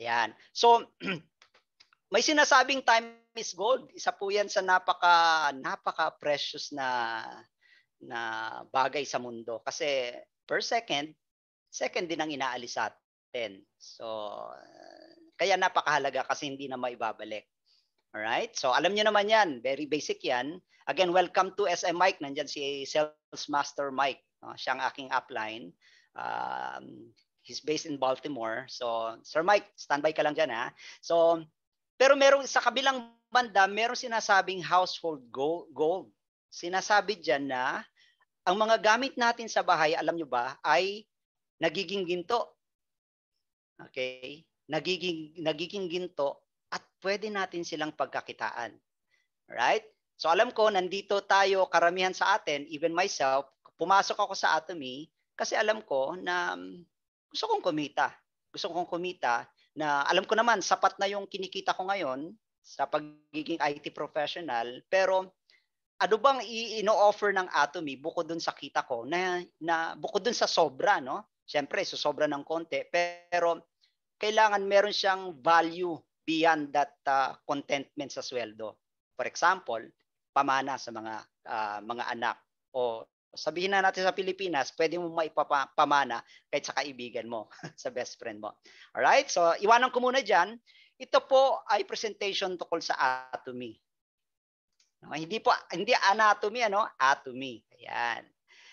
Yan. So, may sinasabing time is gold. Isa po yan sa napaka, napaka precious na, na bagay sa mundo. Kasi per second, second din ang inaalis sa atin. So, kaya napakahalaga kasi hindi na maibabalik. Alright? So, alam niyo naman yan. Very basic yan. Again, welcome to SM Mike. Nandyan si Sales Master Mike. No? Siya aking upline. Um, He's based in Baltimore. So, Sir Mike, standby ka lang dyan ha. So, pero merong sa kabilang banda, merong sinasabing household gold. Sinasabi dyan na ang mga gamit natin sa bahay, alam nyo ba, ay nagiging ginto. Okay? Nagiging, nagiging ginto at pwede natin silang pagkakitaan. Right? So alam ko, nandito tayo, karamihan sa atin, even myself, pumasok ako sa Atomy kasi alam ko na gusto kong kumita. Gusto kong kumita na alam ko naman sapat na yung kinikita ko ngayon sa pagiging IT professional pero ano bang i offer ng Atomy bukod dun sa kita ko na, na bukod dun sa sobra no? syempre so sobra ng konti pero kailangan meron siyang value beyond that uh, contentment sa sweldo. For example, pamana sa mga uh, mga anak o sabihin na natin sa Pilipinas, pwede mo maipapamana kahit sa kaibigan mo, sa best friend mo. Alright? So, iwanan ko muna dyan. Ito po ay presentation tukol sa atomy. No, hindi po, hindi anatomy, ano? Atomy. Ayan.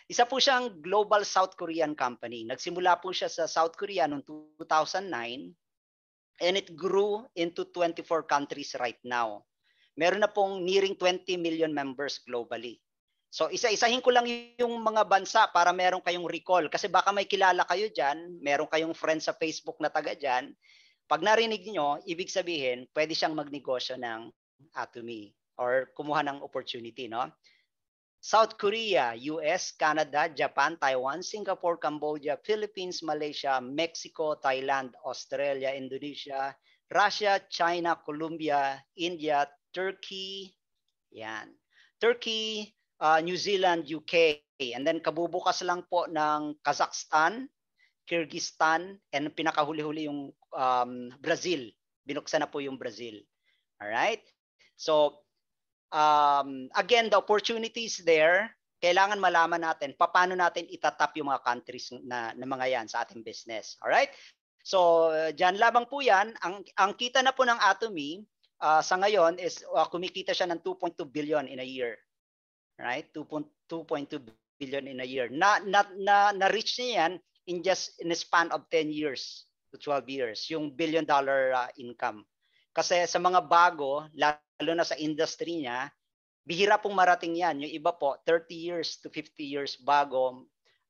Isa po siyang global South Korean company. Nagsimula po siya sa South Korea noong 2009 and it grew into 24 countries right now. Meron na pong nearing 20 million members globally. So isa-isahin ko lang yung mga bansa para meron kayong recall kasi baka may kilala kayo diyan, meron kayong friend sa Facebook na taga diyan. Pag narinig niyo, ibig sabihin, pwede siyang magnegosyo ng Atomy or kumuha ng opportunity, no? South Korea, US, Canada, Japan, Taiwan, Singapore, Cambodia, Philippines, Malaysia, Mexico, Thailand, Australia, Indonesia, Russia, China, Colombia, India, Turkey. Yan. Turkey, uh, New Zealand, UK. And then kabubukas lang po ng Kazakhstan, Kyrgyzstan, and pinakahuli-huli yung um, Brazil. Binuksan na po yung Brazil. All right? So, um, again, the opportunities there. Kailangan malaman natin paano natin itatap yung mga countries na, na mga yan sa ating business. All right? So, dyan lamang po yan. Ang, ang kita na po ng Atomy uh, sa ngayon is uh, kumikita siya ng 2.2 billion in a year right? 2.2 billion in a year. Na, na, na, na-reach niya yan in just in a span of 10 years to 12 years, yung billion dollar uh, income. Kasi sa mga bago, lalo na sa industry niya, bihira pong marating yan. Yung iba po, 30 years to 50 years bago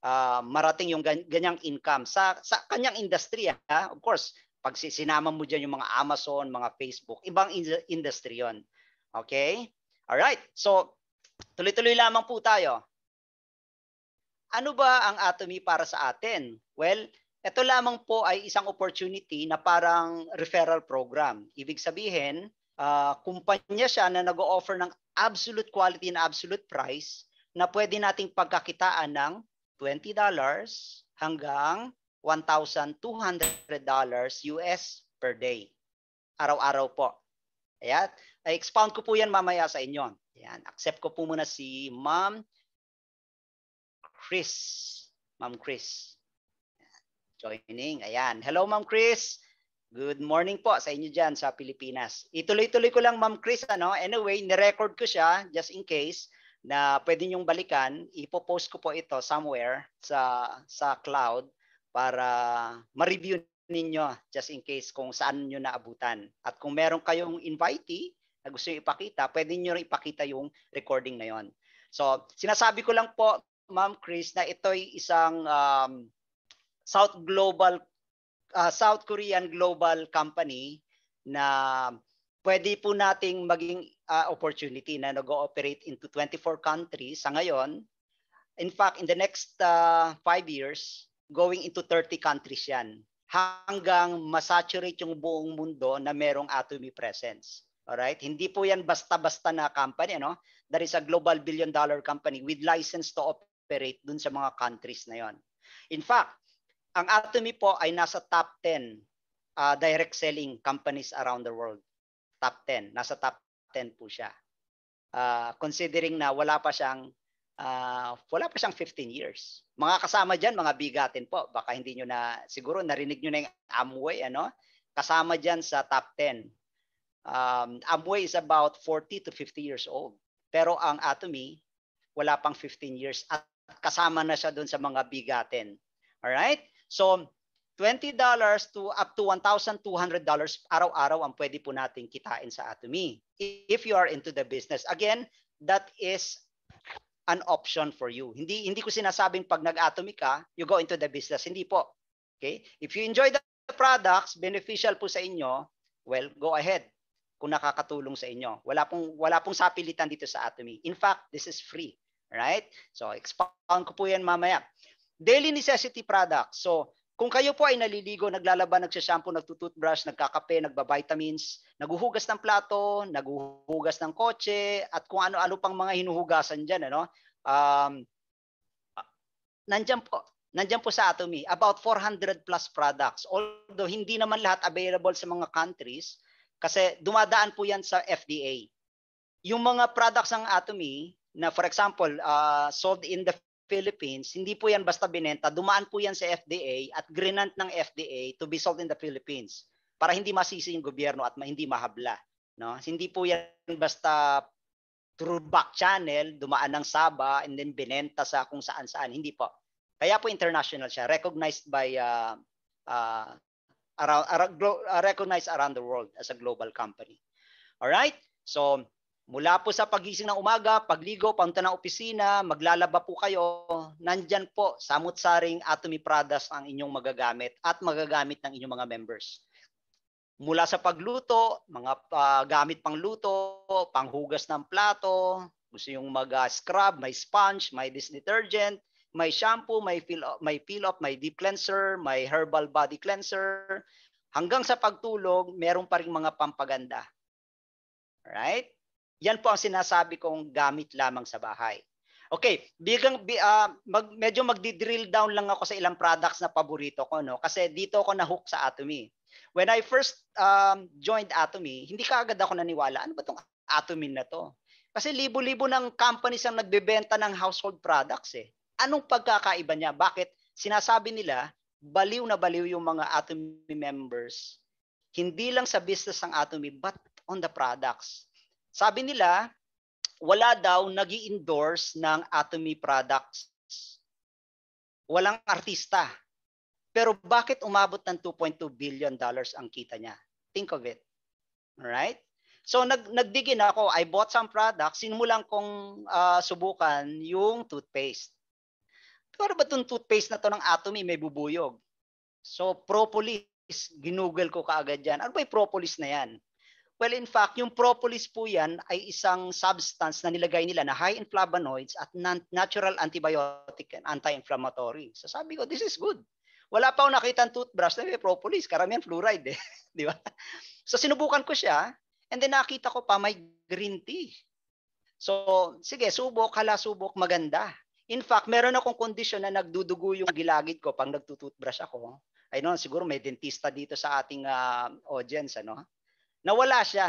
uh, marating yung ganyang income. Sa, sa kanyang industry, ha? Ah, of course, pag sinama mo diyan yung mga Amazon, mga Facebook, ibang industry yon Okay? All right. So, Tuloy-tuloy lamang po tayo. Ano ba ang atomy para sa atin? Well, ito lamang po ay isang opportunity na parang referral program. Ibig sabihin, uh, kumpanya siya na nag-o-offer ng absolute quality and absolute price na pwede nating pagkakitaan ng $20 hanggang $1,200 US per day. Araw-araw po. Ayan. I-expound ko po yan mamaya sa inyo. Ayan. Accept ko po muna si Ma'am Chris. Ma'am Chris. Joining. Ayan. Hello Ma'am Chris. Good morning po sa inyo dyan sa Pilipinas. Ituloy-tuloy ko lang Ma'am Chris. Ano? Anyway, nirecord ko siya just in case na pwede niyong balikan. Ipo-post ko po ito somewhere sa, sa cloud para ma-review ninyo just in case kung saan nyo naabutan. At kung meron kayong invitee na gusto nyo ipakita, pwede nyo rin ipakita yung recording na yon. So, sinasabi ko lang po, Ma'am Chris, na ito'y isang um, South Global uh, South Korean global company na pwede po nating maging uh, opportunity na nag-ooperate into 24 countries sa ngayon. In fact, in the next uh, five years, going into 30 countries yan hanggang masaturate yung buong mundo na merong atomy presence. Alright? Hindi po yan basta-basta na company. Ano? That is a global billion dollar company with license to operate dun sa mga countries na yon. In fact, ang Atomy po ay nasa top 10 uh, ah, direct selling companies around the world. Top 10. Nasa top 10 po siya. Uh, considering na wala pa siyang uh, wala pa siyang 15 years. Mga kasama diyan, mga bigatin po. Baka hindi niyo na, siguro narinig niyo na yung Amway, ano? Kasama diyan sa top 10. Um, Amway is about 40 to 50 years old. Pero ang Atomy, wala pang 15 years at kasama na siya doon sa mga bigatin. Alright? So, $20 to up to $1,200 araw-araw ang pwede po nating kitain sa Atomy. If you are into the business. Again, that is an option for you. Hindi hindi ko sinasabing pag nag-atomic ka, you go into the business. Hindi po. Okay? If you enjoy the products, beneficial po sa inyo, well, go ahead kung nakakatulong sa inyo. Wala pong wala pong sapilitan dito sa Atomy. In fact, this is free. Right? So, expound ko po yan mamaya. Daily necessity products. So, kung kayo po ay naliligo, naglalaba, nagsasampo, nagtututbrush, nagkakape, nagbabitamins, naguhugas ng plato, naguhugas ng kotse, at kung ano-ano pang mga hinuhugasan dyan, ano? Um, ah, nandyan po, nandyan po sa Atomy, about 400 plus products. Although hindi naman lahat available sa mga countries, kasi dumadaan po yan sa FDA. Yung mga products ng Atomy, na for example, uh, sold in the Philippines, hindi po yan basta binenta, dumaan po yan sa FDA at grinant ng FDA to be sold in the Philippines para hindi masisi yung gobyerno at hindi mahabla. No? Hindi po yan basta through back channel, dumaan ng Saba and then binenta sa kung saan saan. Hindi po. Kaya po international siya, recognized by uh, uh, around, around, uh, recognized around the world as a global company. All right? So Mula po sa pagising ng umaga, pagligo, punta ng opisina, maglalaba po kayo, nandyan po samot-saring Atomy Products ang inyong magagamit at magagamit ng inyong mga members. Mula sa pagluto, mga uh, gamit pang luto, panghugas ng plato, gusto yung mag-scrub, ah, may sponge, may dish detergent, may shampoo, may peel, may peel off, may deep cleanser, may herbal body cleanser. Hanggang sa pagtulog, meron pa rin mga pampaganda. Right? Yan po ang sinasabi kong gamit lamang sa bahay. Okay, bigang uh, mag, medyo magdi-drill down lang ako sa ilang products na paborito ko no kasi dito ako na-hook sa Atomy. When I first um, joined Atomy, hindi kaagad ako naniwala ano ba tong Atomy na to. Kasi libo-libo ng companies ang nagbebenta ng household products eh. Anong pagkakaiba niya? Bakit sinasabi nila baliw na baliw yung mga Atomy members hindi lang sa business ang Atomy but on the products. Sabi nila, wala daw nag endorse ng Atomy Products. Walang artista. Pero bakit umabot ng 2.2 billion dollars ang kita niya? Think of it. Alright? So nag nagdigin ako, I bought some products, sinimulan kong uh, subukan yung toothpaste. Pero ba itong toothpaste na to ng Atomy may bubuyog? So propolis, ginugol ko kaagad yan. Ano ba yung propolis na yan? Well, in fact, yung propolis po yan ay isang substance na nilagay nila na high in flavonoids at natural antibiotic and anti-inflammatory. So sabi ko, this is good. Wala pa akong nakita toothbrush na may propolis. Karamihan fluoride eh. Di ba? So sinubukan ko siya and then nakita ko pa may green tea. So sige, subok, hala subok, maganda. In fact, meron akong kondisyon na nagdudugo yung gilagid ko pang nagtututbrush ako. I know, siguro may dentista dito sa ating uh, audience. Ano? Nawala siya.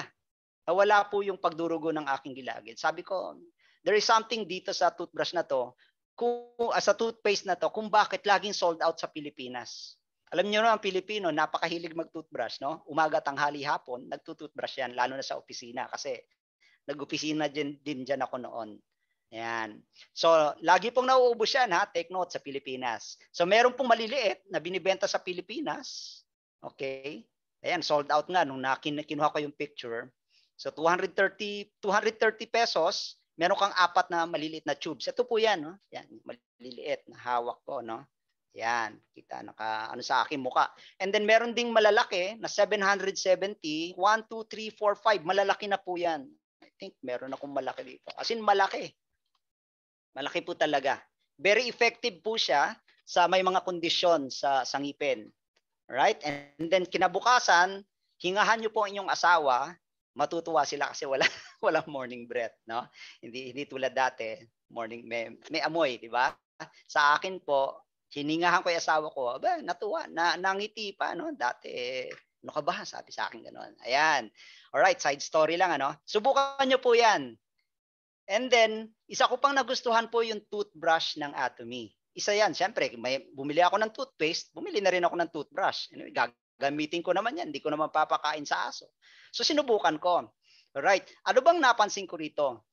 Nawala po yung pagdurugo ng aking gilagid. Sabi ko, there is something dito sa toothbrush na to, kung, ah, sa toothpaste na to, kung bakit laging sold out sa Pilipinas. Alam niyo na ang Pilipino, napakahilig mag-toothbrush, no? Umaga, tanghali, hapon, nagtututbrush yan, lalo na sa opisina kasi nag-opisina din, din dyan ako noon. Yan. So, lagi pong nauubos yan, ha? Take note sa Pilipinas. So, meron pong maliliit na binibenta sa Pilipinas. Okay? Ayan, sold out nga nung nakin kinuha ko yung picture. So 230 230 pesos, meron kang apat na maliliit na tubes. Ito po 'yan, no? Yan, maliliit na hawak ko, no? Yan, kita naka ano sa akin mukha. And then meron ding malalaki na 770, 1 2 3 4 5, malalaki na po 'yan. I think meron akong malaki dito. As in malaki. Malaki po talaga. Very effective po siya sa may mga kondisyon sa sangipin. Right? And then kinabukasan, hingahan niyo po ang inyong asawa, matutuwa sila kasi wala walang morning breath, no? Hindi hindi tulad dati, morning may, may amoy, di ba? Sa akin po, hiningahan ko 'yung asawa ko, aba, natuwa, na nangiti pa, no? Dati eh, ano ka ba? Sabi sa akin ganoon. Ayan. All right, side story lang ano. Subukan niyo po 'yan. And then, isa ko pang nagustuhan po yung toothbrush ng Atomy isa yan. Siyempre, may, bumili ako ng toothpaste, bumili na rin ako ng toothbrush. Anyway, gagamitin ko naman yan. Hindi ko naman papakain sa aso. So, sinubukan ko. Alright. Ano bang napansin ko rito?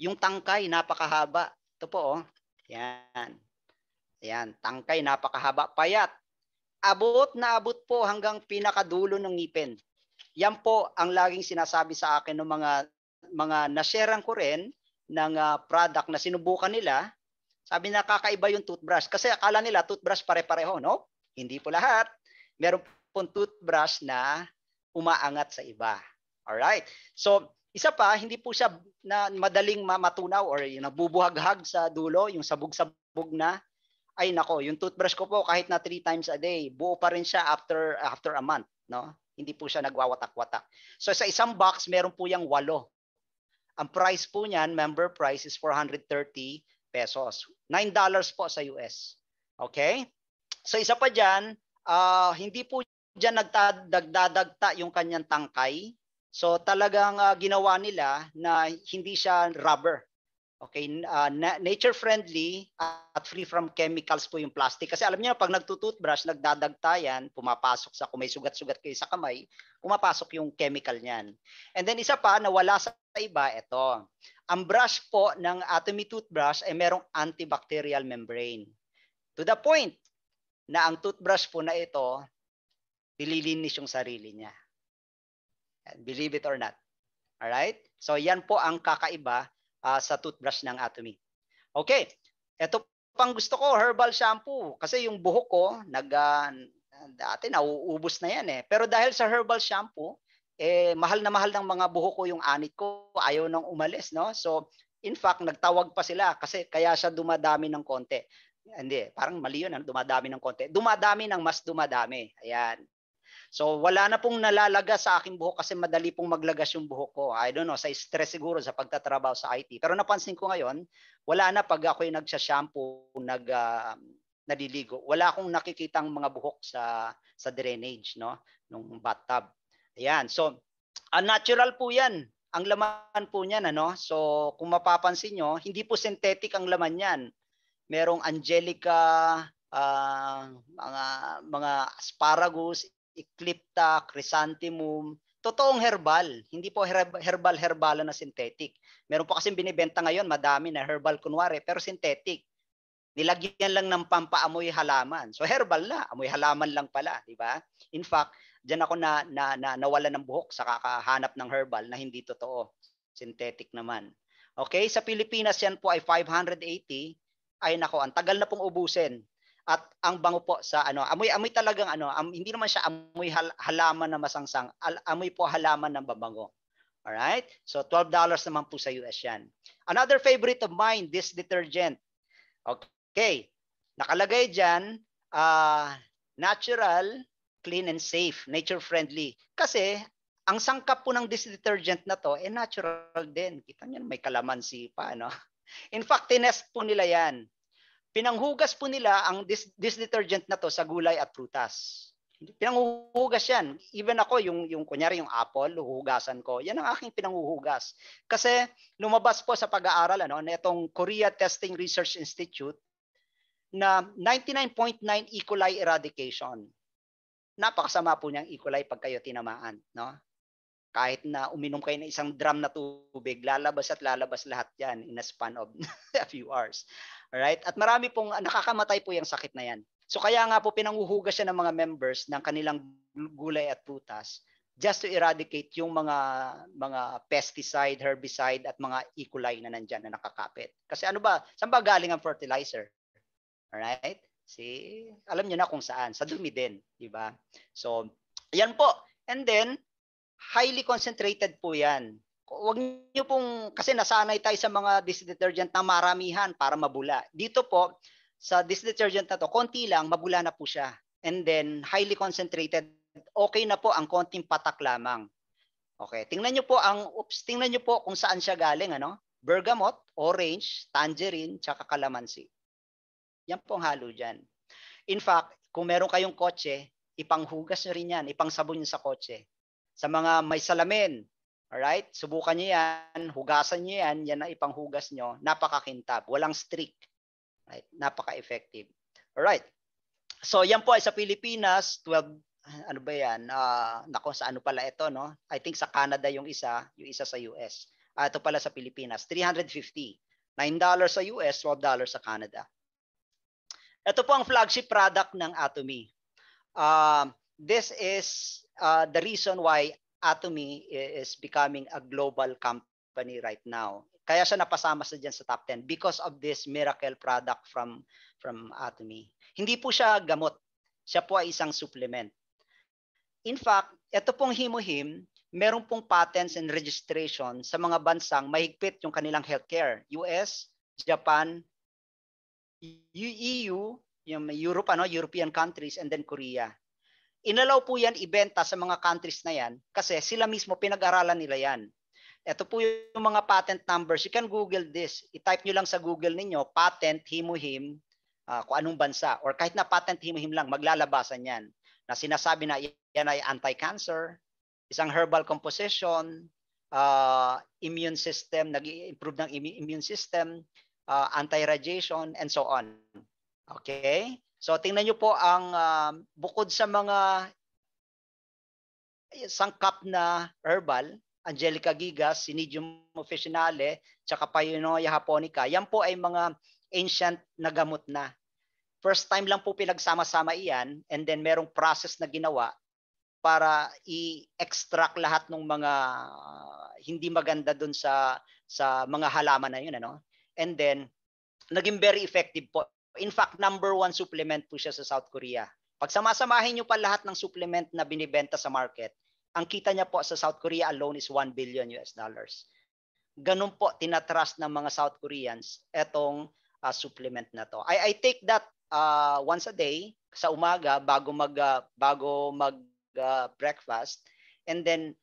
Yung tangkay, napakahaba. Ito po, oh. Yan. Yan. Tangkay, napakahaba. Payat. Abot na abot po hanggang pinakadulo ng ngipin. Yan po ang laging sinasabi sa akin ng mga mga nasharean ko rin ng uh, product na sinubukan nila sabi nakakaiba yung toothbrush kasi akala nila toothbrush pare-pareho, no? Hindi po lahat. Meron pong toothbrush na umaangat sa iba. All right. So, isa pa, hindi po siya na madaling matunaw or yung nabubuhaghag sa dulo, yung sabog-sabog na. Ay nako, yung toothbrush ko po kahit na three times a day, buo pa rin siya after after a month, no? Hindi po siya nagwawatak-watak. So sa isang box, meron po yang walo. Ang price po niyan, member price is 430 pesos. $9 dollars po sa US. Okay? So isa pa dyan, uh, hindi po dyan nagdadagta yung kanyang tangkay. So talagang uh, ginawa nila na hindi siya rubber. Okay, uh, nature friendly at free from chemicals po yung plastic. Kasi alam niyo pag nagtututbrush, nagdadagta yan, pumapasok sa kung may sugat-sugat kayo sa kamay, pumapasok yung chemical niyan. And then isa pa na wala sa iba, ito ang brush po ng Atomy toothbrush ay merong antibacterial membrane. To the point na ang toothbrush po na ito, nililinis yung sarili niya. Believe it or not. Alright? So yan po ang kakaiba uh, sa toothbrush ng Atomy. Okay. Ito pang gusto ko, herbal shampoo. Kasi yung buhok ko, nag, uh, dati nauubos na yan eh. Pero dahil sa herbal shampoo, eh mahal na mahal ng mga buho ko yung anit ko, ayaw nang umalis, no? So, in fact, nagtawag pa sila kasi kaya siya dumadami ng konti. Hindi, parang mali yun, ah, dumadami ng konti. Dumadami ng mas dumadami. Ayan. So wala na pong nalalaga sa aking buhok kasi madali pong maglagas yung buhok ko. I don't know, sa stress siguro sa pagtatrabaho sa IT. Pero napansin ko ngayon, wala na pag ako yung nagsha-shampoo, nag uh, naliligo. Wala akong nakikitang mga buhok sa sa drainage no nung bathtub. Ayan. So, uh, natural po yan. Ang laman po niyan, ano? So, kung mapapansin nyo, hindi po synthetic ang laman niyan. Merong angelica, uh, mga, mga asparagus, eclipta, chrysanthemum, totoong herbal, hindi po herbal herbal na synthetic. Meron po kasi binibenta ngayon, madami na herbal kunwari, pero synthetic. Nilagyan lang ng pampaamoy halaman. So herbal na, amoy halaman lang pala, di ba? In fact, diyan ako na, na, na nawala ng buhok sa kakahanap ng herbal na hindi totoo. Synthetic naman. Okay, sa Pilipinas yan po ay 580. Ay nako, ang tagal na pong ubusin. At ang bango po sa ano, amoy-amoy talagang ano, am, hindi naman siya amoy hal, halaman na masangsang. Al, amoy po halaman ng babango. All right? So $12 dollars naman po sa US yan. Another favorite of mine, this detergent. Okay. Nakalagay diyan, uh, ah, natural clean and safe, nature friendly. Kasi ang sangkap po ng dish detergent na to, eh natural din. Kita niyo may kalamansi pa. No? In fact, tinest po nila yan. Pinanghugas po nila ang dish, dish detergent na to sa gulay at prutas. Pinanghugas yan. Even ako, yung, yung kunyari yung apple, huhugasan ko. Yan ang aking pinanghuhugas. Kasi lumabas po sa pag-aaral ano, na itong Korea Testing Research Institute na 99.9 E. coli eradication napakasama po niyang ikulay pag kayo tinamaan. No? Kahit na uminom kayo ng isang drum na tubig, lalabas at lalabas lahat yan in a span of a few hours. Alright? At marami pong ah, nakakamatay po yung sakit na yan. So kaya nga po pinanguhugas siya ng mga members ng kanilang gulay at putas just to eradicate yung mga mga pesticide, herbicide at mga E. coli na nandiyan na nakakapit. Kasi ano ba, saan ba galing ang fertilizer? right? Si, alam niyo na kung saan, sa dumi din, di ba? So, ayan po. And then, highly concentrated po yan. Huwag niyo pong, kasi nasanay tayo sa mga dish detergent na maramihan para mabula. Dito po, sa dish detergent na to, konti lang, mabula na po siya. And then, highly concentrated, okay na po ang konting patak lamang. Okay, tingnan niyo po ang oops, tingnan niyo po kung saan siya galing ano? Bergamot, orange, tangerine, tsaka kalamansi. Yan po halo dyan. In fact, kung meron kayong kotse, ipanghugas nyo rin yan, ipangsabon nyo sa kotse. Sa mga may salamin, alright, subukan nyo yan, hugasan nyo yan, yan ang ipanghugas nyo, napakakintab, walang streak. Right? Napaka-effective. Alright. So yan po ay sa Pilipinas, 12, ano ba yan? Uh, nako, sa ano pala ito, no? I think sa Canada yung isa, yung isa sa US. Uh, ah, ito pala sa Pilipinas, 350. $9 sa US, $12 sa Canada. Ito po ang flagship product ng Atomy. Uh, this is uh, the reason why Atomy is becoming a global company right now. Kaya siya napasama sa dyan sa top 10 because of this miracle product from from Atomy. Hindi po siya gamot. Siya po ay isang supplement. In fact, ito pong himuhim, meron pong patents and registration sa mga bansang mahigpit yung kanilang healthcare. US, Japan, EU, yung Europe, ano, European countries, and then Korea. Inalaw po yan ibenta sa mga countries na yan kasi sila mismo pinag-aralan nila yan. Ito po yung mga patent numbers. You can Google this. I-type nyo lang sa Google ninyo, patent himuhim, uh, kung anong bansa. Or kahit na patent himuhim lang, maglalabasan yan. Na sinasabi na yan ay anti-cancer, isang herbal composition, uh, immune system, nag-improve ng immune system, uh, anti-radiation, and so on. Okay? So tingnan nyo po ang uh, bukod sa mga sangkap na herbal, Angelica gigas, Sinidium officinale, tsaka Payonoya japonica, yan po ay mga ancient na gamot na. First time lang po pinagsama-sama iyan and then merong process na ginawa para i-extract lahat ng mga uh, hindi maganda doon sa sa mga halaman na yun ano And then, naging very effective po. In fact, number one supplement po siya sa South Korea. Pag samasamahin nyo pa lahat ng supplement na binibenta sa market, ang kita niya po sa South Korea alone is 1 billion US dollars. Ganun po tinatrust ng mga South Koreans etong uh, supplement na to. I, I take that uh, once a day sa umaga bago mag uh, bago mag uh, breakfast and then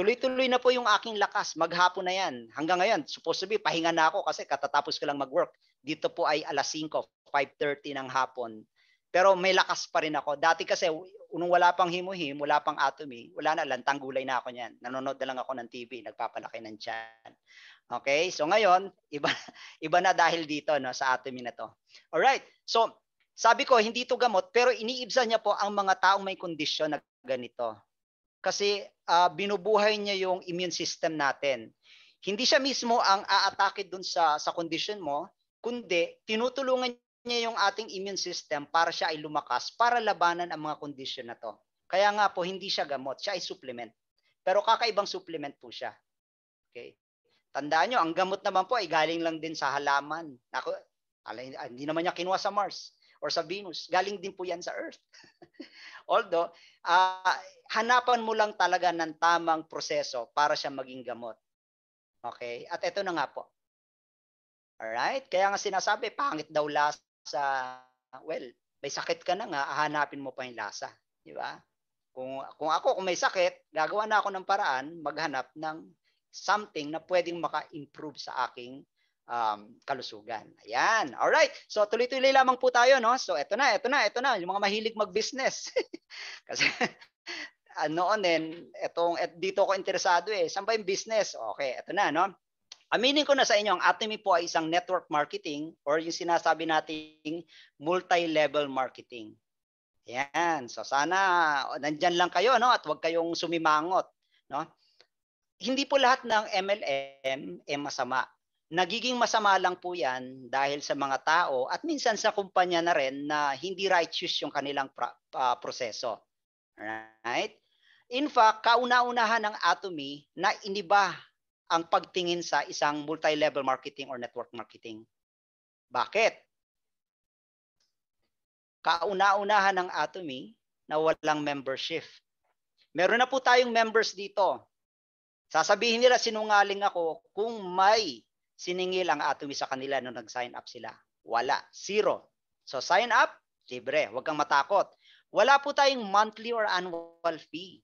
Tuloy-tuloy na po yung aking lakas. Maghapon na yan. Hanggang ngayon, supposed to be, pahinga na ako kasi katatapos ko lang mag-work. Dito po ay alas 5, 5.30 ng hapon. Pero may lakas pa rin ako. Dati kasi, unong wala pang himuhim, wala pang atomy, wala na, lantang gulay na ako niyan. Nanonood na lang ako ng TV, nagpapalaki ng tiyan. Okay? So ngayon, iba, iba na dahil dito no, sa atomy na to. Alright. So, sabi ko, hindi to gamot, pero iniibsan niya po ang mga taong may kondisyon na ganito kasi uh, binubuhay niya yung immune system natin. Hindi siya mismo ang aatake dun sa sa condition mo, kundi tinutulungan niya yung ating immune system para siya ay lumakas para labanan ang mga condition na to. Kaya nga po hindi siya gamot, siya ay supplement. Pero kakaibang supplement po siya. Okay? Tandaan nyo, ang gamot naman po ay galing lang din sa halaman. Ako, hindi naman niya kinuha sa Mars or sa Venus. Galing din po yan sa Earth. Although, uh, hanapan mo lang talaga ng tamang proseso para siya maging gamot. Okay? At ito na nga po. Alright? Kaya nga sinasabi, pangit daw lasa. Well, may sakit ka na nga, hahanapin mo pa yung lasa. Di ba? Kung, kung ako, kung may sakit, gagawa na ako ng paraan maghanap ng something na pwedeng maka-improve sa aking um, kalusugan. Ayan. All right. So tuloy-tuloy lamang po tayo no. So eto na, eto na, eto na yung mga mahilig mag-business. Kasi ano then etong et, dito ako interesado eh. Saan ba yung business? Okay, eto na no. Aminin ko na sa inyo, ang Atomy po ay isang network marketing or yung sinasabi nating multi-level marketing. Ayan. So sana nandyan lang kayo no at huwag kayong sumimangot no. Hindi po lahat ng MLM ay eh, masama nagiging masama lang po yan dahil sa mga tao at minsan sa kumpanya na rin na hindi righteous yung kanilang pra, uh, proseso. Right? In fact, kauna-unahan ng Atomy na iniba ang pagtingin sa isang multi-level marketing or network marketing. Bakit? Kauna-unahan ng Atomy na walang membership. Meron na po tayong members dito. Sasabihin nila sinungaling ako kung may siningil ang atomy sa kanila nung nag-sign up sila? Wala. Zero. So sign up, libre. Huwag kang matakot. Wala po tayong monthly or annual fee.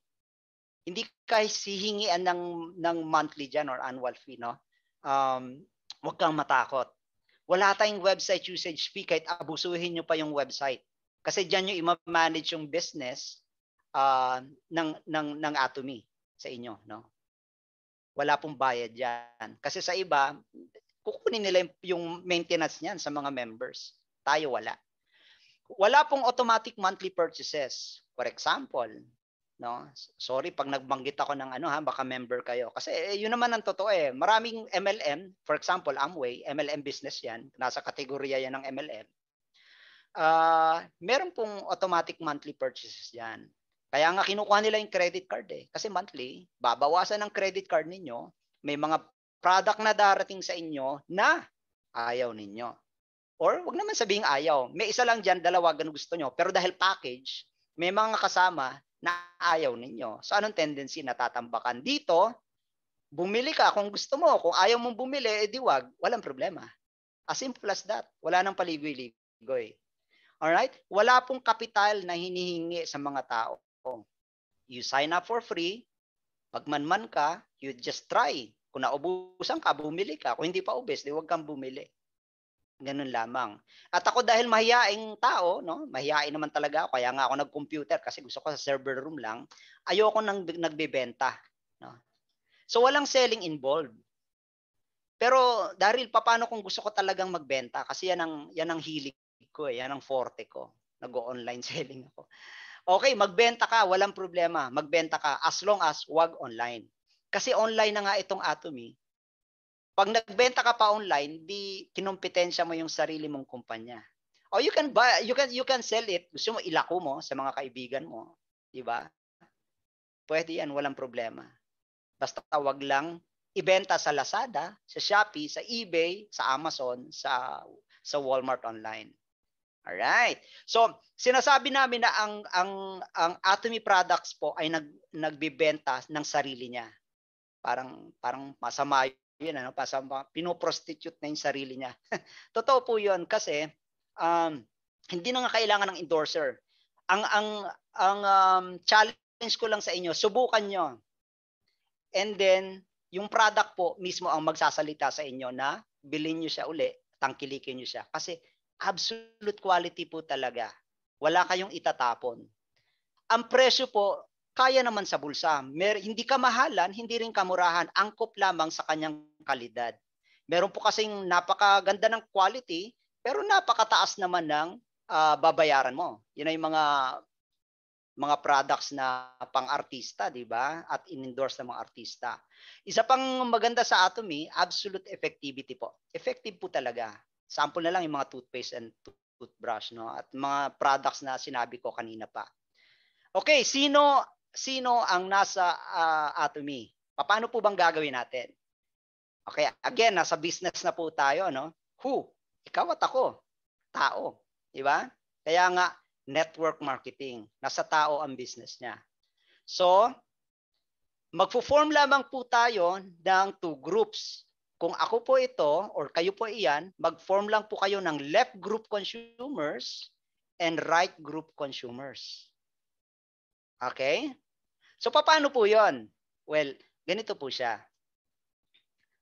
Hindi kay sihingian ng, ng monthly dyan or annual fee. No? Um, huwag kang matakot. Wala tayong website usage fee kahit abusuhin nyo pa yung website. Kasi dyan yung i-manage yung business uh, ng, ng, ng Atomy sa inyo. No? wala pong bayad yan. Kasi sa iba, kukunin nila yung maintenance niyan sa mga members. Tayo wala. Wala pong automatic monthly purchases. For example, no? Sorry pag nagbanggit ako ng ano ha, baka member kayo. Kasi eh, yun naman ang totoo eh. Maraming MLM, for example, Amway, MLM business 'yan. Nasa kategorya 'yan ng MLM. Uh, ah, meron pong automatic monthly purchases 'yan. Kaya nga kinukuha nila yung credit card eh. Kasi monthly, babawasan ng credit card ninyo, may mga product na darating sa inyo na ayaw ninyo. Or wag naman sabing ayaw. May isa lang dyan, dalawa, ganun gusto nyo. Pero dahil package, may mga kasama na ayaw ninyo. So anong tendency natatambakan? Dito, bumili ka kung gusto mo. Kung ayaw mong bumili, edi eh, wag. Walang problema. As simple as that. Wala nang paligoy-ligoy. Alright? Wala pong kapital na hinihingi sa mga tao. You sign up for free. Pag manman ka, you just try. Kung naubusan ka, bumili ka. Kung hindi pa ubes, di huwag kang bumili. Ganun lamang. At ako dahil mahiyaing tao, no? mahiyain naman talaga ako, kaya nga ako nag-computer kasi gusto ko sa server room lang, ayoko nang nagbebenta. No? So walang selling involved. Pero Daryl, paano kung gusto ko talagang magbenta? Kasi yan ang, yan ang hilig ko, eh. yan ang forte ko. Nag-online selling ako. Okay, magbenta ka, walang problema. Magbenta ka as long as wag online. Kasi online na nga itong Atomy. Pag nagbenta ka pa online, di kinumpetensya mo yung sarili mong kumpanya. Oh, you can buy, you can you can sell it. Gusto mo ilako mo sa mga kaibigan mo, 'di ba? Pwede 'yan, walang problema. Basta wag lang ibenta sa Lazada, sa Shopee, sa eBay, sa Amazon, sa sa Walmart online. All right. So, sinasabi namin na ang ang ang Atomy Products po ay nag nagbebenta ng sarili niya. Parang parang masama 'yun ano, pasama pinoprostitute na 'yung sarili niya. Totoo po 'yun kasi um, hindi na nga kailangan ng endorser. Ang ang ang um, challenge ko lang sa inyo, subukan nyo. And then yung product po mismo ang magsasalita sa inyo na bilhin niyo siya uli, tangkilikin niyo siya kasi absolute quality po talaga. Wala kayong itatapon. Ang presyo po, kaya naman sa bulsa. Mer hindi ka mahalan, hindi rin kamurahan. Angkop lamang sa kanyang kalidad. Meron po kasing napakaganda ng quality, pero napakataas naman ng uh, babayaran mo. Yun ay mga mga products na pang-artista, di ba? At in-endorse ng mga artista. Isa pang maganda sa Atomy, absolute effectivity po. Effective po talaga. Sample na lang yung mga toothpaste and toothbrush no at mga products na sinabi ko kanina pa. Okay, sino sino ang nasa uh, ah, Atomy? Paano po bang gagawin natin? Okay, again, nasa business na po tayo, no? Who? Ikaw at ako. Tao. Di ba? Kaya nga, network marketing. Nasa tao ang business niya. So, magfo form lamang po tayo ng two groups. Kung ako po ito or kayo po iyan, mag-form lang po kayo ng left group consumers and right group consumers. Okay? So paano po 'yon? Well, ganito po siya.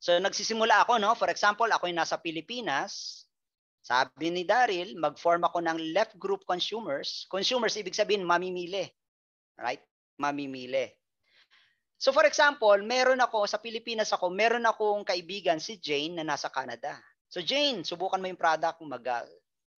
So nagsisimula ako no, for example, ako ay nasa Pilipinas. Sabi ni Daryl, mag-form ako ng left group consumers. Consumers ibig sabihin mamimili. Right? Mamimili. So for example, meron ako, sa Pilipinas ako, meron akong kaibigan, si Jane, na nasa Canada. So Jane, subukan mo yung product, mag,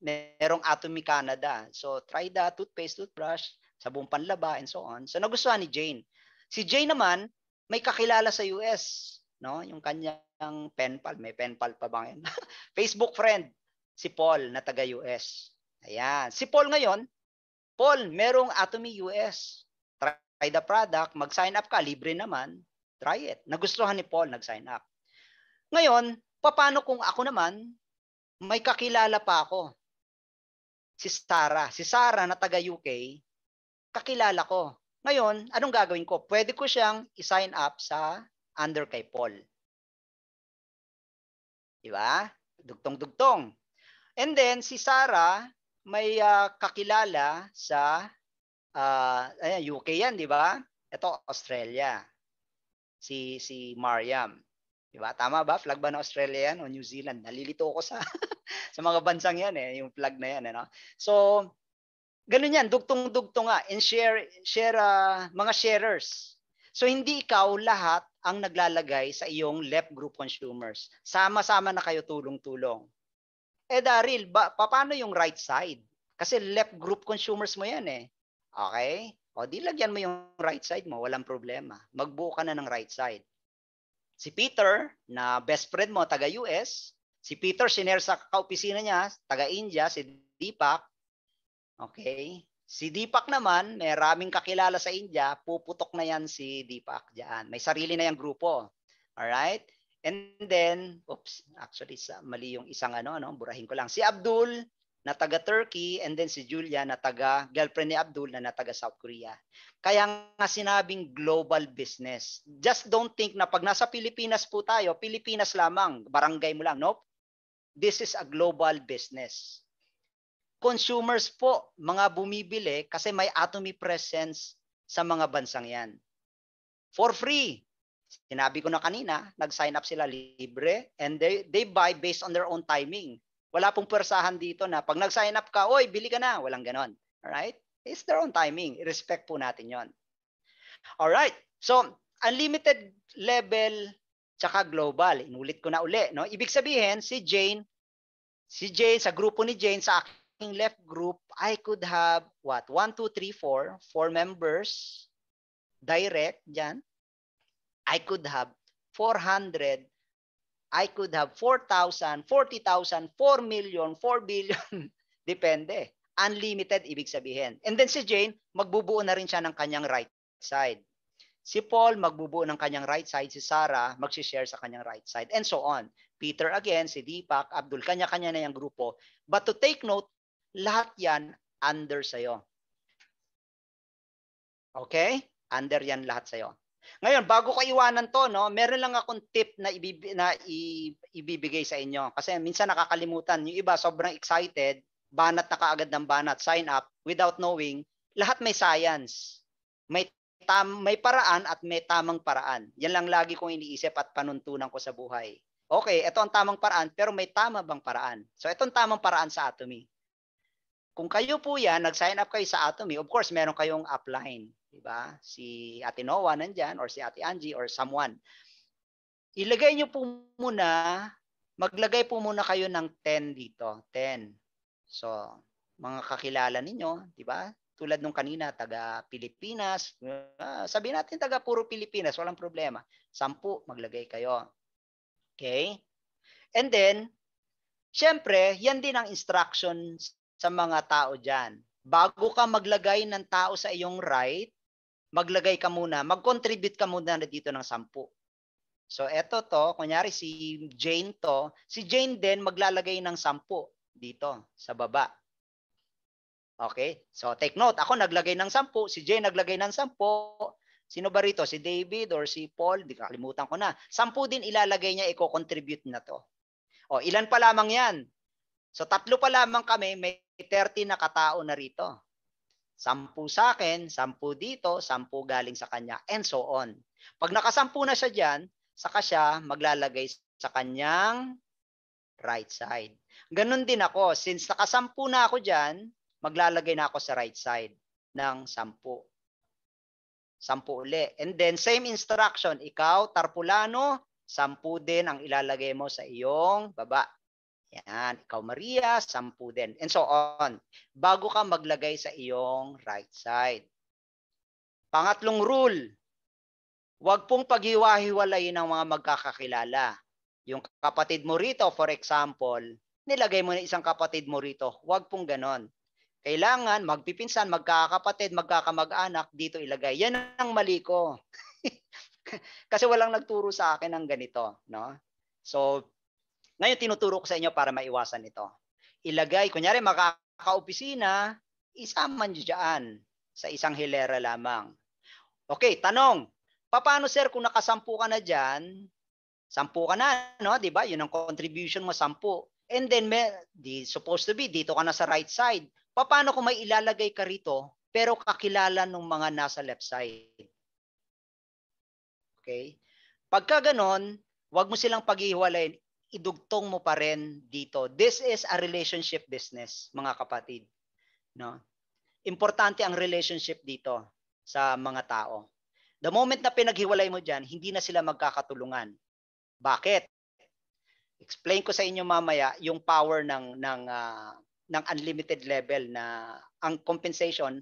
merong Atomy Canada. So try that, toothpaste, toothbrush, sabong panlaba, and so on. So nagustuhan ni Jane. Si Jane naman, may kakilala sa US, no? Yung kanyang penpal, may penpal pa ba bang Facebook friend, si Paul na taga US. Ayan. Si Paul ngayon, Paul, merong Atomy US try the product, mag-sign up ka, libre naman, try it. Nagustuhan ni Paul, nag-sign up. Ngayon, paano kung ako naman, may kakilala pa ako. Si Sara. Si Sara na taga UK, kakilala ko. Ngayon, anong gagawin ko? Pwede ko siyang i-sign up sa under kay Paul. Diba? Dugtong-dugtong. And then, si Sara may uh, kakilala sa uh, ah, UK yan, di ba? Ito, Australia. Si, si Mariam. Di ba? Tama ba? Flag ba ng Australia yan o New Zealand? Nalilito ako sa, sa mga bansang yan, eh, yung flag na yan. Ano? Eh, so, ganun yan, dugtong-dugtong nga. And share, share uh, mga sharers. So, hindi ikaw lahat ang naglalagay sa iyong left group consumers. Sama-sama na kayo tulong-tulong. Eh, Daryl, ba, paano yung right side? Kasi left group consumers mo yan eh. Okay? O di lagyan mo yung right side mo, walang problema. Magbuo ka na ng right side. Si Peter, na best friend mo, taga-US, si Peter, siner sa kaopisina niya, taga-India, si Deepak. Okay? Si Deepak naman, may maraming kakilala sa India, puputok na yan si Deepak dyan. May sarili na yung grupo. Alright? And then, oops, actually sa mali yung isang ano, no, burahin ko lang. Si Abdul, na taga Turkey and then si Julia na taga girlfriend ni Abdul na, na taga South Korea. Kaya nga sinabing global business. Just don't think na pag nasa Pilipinas po tayo, Pilipinas lamang, barangay mo lang. Nope. This is a global business. Consumers po, mga bumibili kasi may atomy presence sa mga bansang yan. For free. Sinabi ko na kanina, nag-sign up sila libre and they, they buy based on their own timing wala pong persahan dito na pag nag-sign up ka, oy, bili ka na. Walang ganon. Alright? It's their own timing. i Respect po natin yon. Alright. So, unlimited level tsaka global. Inulit ko na uli. No? Ibig sabihin, si Jane, si Jane, sa grupo ni Jane, sa aking left group, I could have, what, 1, 2, 3, 4, 4 members, direct, dyan. I could have 400 I could have 4,000, 40,000, 4 million, 4 billion. Depende. Unlimited, ibig sabihin. And then si Jane, magbubuo na rin siya ng kanyang right side. Si Paul, magbubuo ng kanyang right side. Si Sarah, magsishare sa kanyang right side. And so on. Peter again, si Deepak, Abdul, kanya-kanya na yung grupo. But to take note, lahat yan under sa'yo. Okay? Under yan lahat sa'yo. Ngayon, bago ko iwanan to, no, meron lang akong tip na, ibib- na i- ibibigay sa inyo. Kasi minsan nakakalimutan. Yung iba, sobrang excited. Banat na kaagad ng banat. Sign up without knowing. Lahat may science. May, tam- may paraan at may tamang paraan. Yan lang lagi kong iniisip at panuntunan ko sa buhay. Okay, ito ang tamang paraan, pero may tama bang paraan? So, itong tamang paraan sa Atomy. Kung kayo po yan, nag-sign up kayo sa Atomy, of course, meron kayong upline. Diba? Si Ate Noah nandyan, or si Ate Angie, or someone. Ilagay nyo po muna, maglagay po muna kayo ng 10 dito. 10. So, mga kakilala ninyo, di ba? Tulad nung kanina, taga Pilipinas. Uh, ah, sabi natin taga puro Pilipinas, walang problema. Sampu, maglagay kayo. Okay? And then, syempre, yan din ang instructions sa mga tao dyan. Bago ka maglagay ng tao sa iyong right, maglagay ka muna, mag-contribute ka muna na dito ng sampu. So eto to, kunyari si Jane to, si Jane din maglalagay ng sampu dito sa baba. Okay? So take note, ako naglagay ng sampu, si Jane naglagay ng sampu, Sino ba rito? Si David or si Paul? Di kalimutan ko na. Sampu din ilalagay niya, i-contribute na to. O, ilan pa lamang yan? So tatlo pa lamang kami, may 30 na katao na rito. Sampu sa akin, sampu dito, sampu galing sa kanya, and so on. Pag nakasampu na siya dyan, saka siya maglalagay sa kanyang right side. Ganun din ako. Since nakasampu na ako dyan, maglalagay na ako sa right side ng sampu. Sampu uli. And then same instruction, ikaw, tarpulano, sampu din ang ilalagay mo sa iyong baba. Yan, ikaw Maria, sampu din, and so on. Bago ka maglagay sa iyong right side. Pangatlong rule, huwag pong paghiwa-hiwalayin ang mga magkakakilala. Yung kapatid mo rito, for example, nilagay mo na isang kapatid mo rito. Huwag pong ganon. Kailangan magpipinsan, magkakapatid, magkakamag-anak, dito ilagay. Yan ang mali ko. Kasi walang nagturo sa akin ng ganito. No? So, ngayon, tinuturo ko sa inyo para maiwasan ito. Ilagay, kunyari makakaopisina, isama nyo dyan sa isang hilera lamang. Okay, tanong. Paano sir kung nakasampu ka na dyan? Sampu ka na, no? Di ba? Yun ang contribution mo, sampu. And then, may, di, supposed to be, dito ka na sa right side. Paano kung may ilalagay ka rito, pero kakilala ng mga nasa left side? Okay? Pagka ganon, wag mo silang paghihiwalayin idugtong mo pa rin dito. This is a relationship business, mga kapatid. No? Importante ang relationship dito sa mga tao. The moment na pinaghiwalay mo dyan, hindi na sila magkakatulungan. Bakit? Explain ko sa inyo mamaya yung power ng ng uh, ng unlimited level na ang compensation,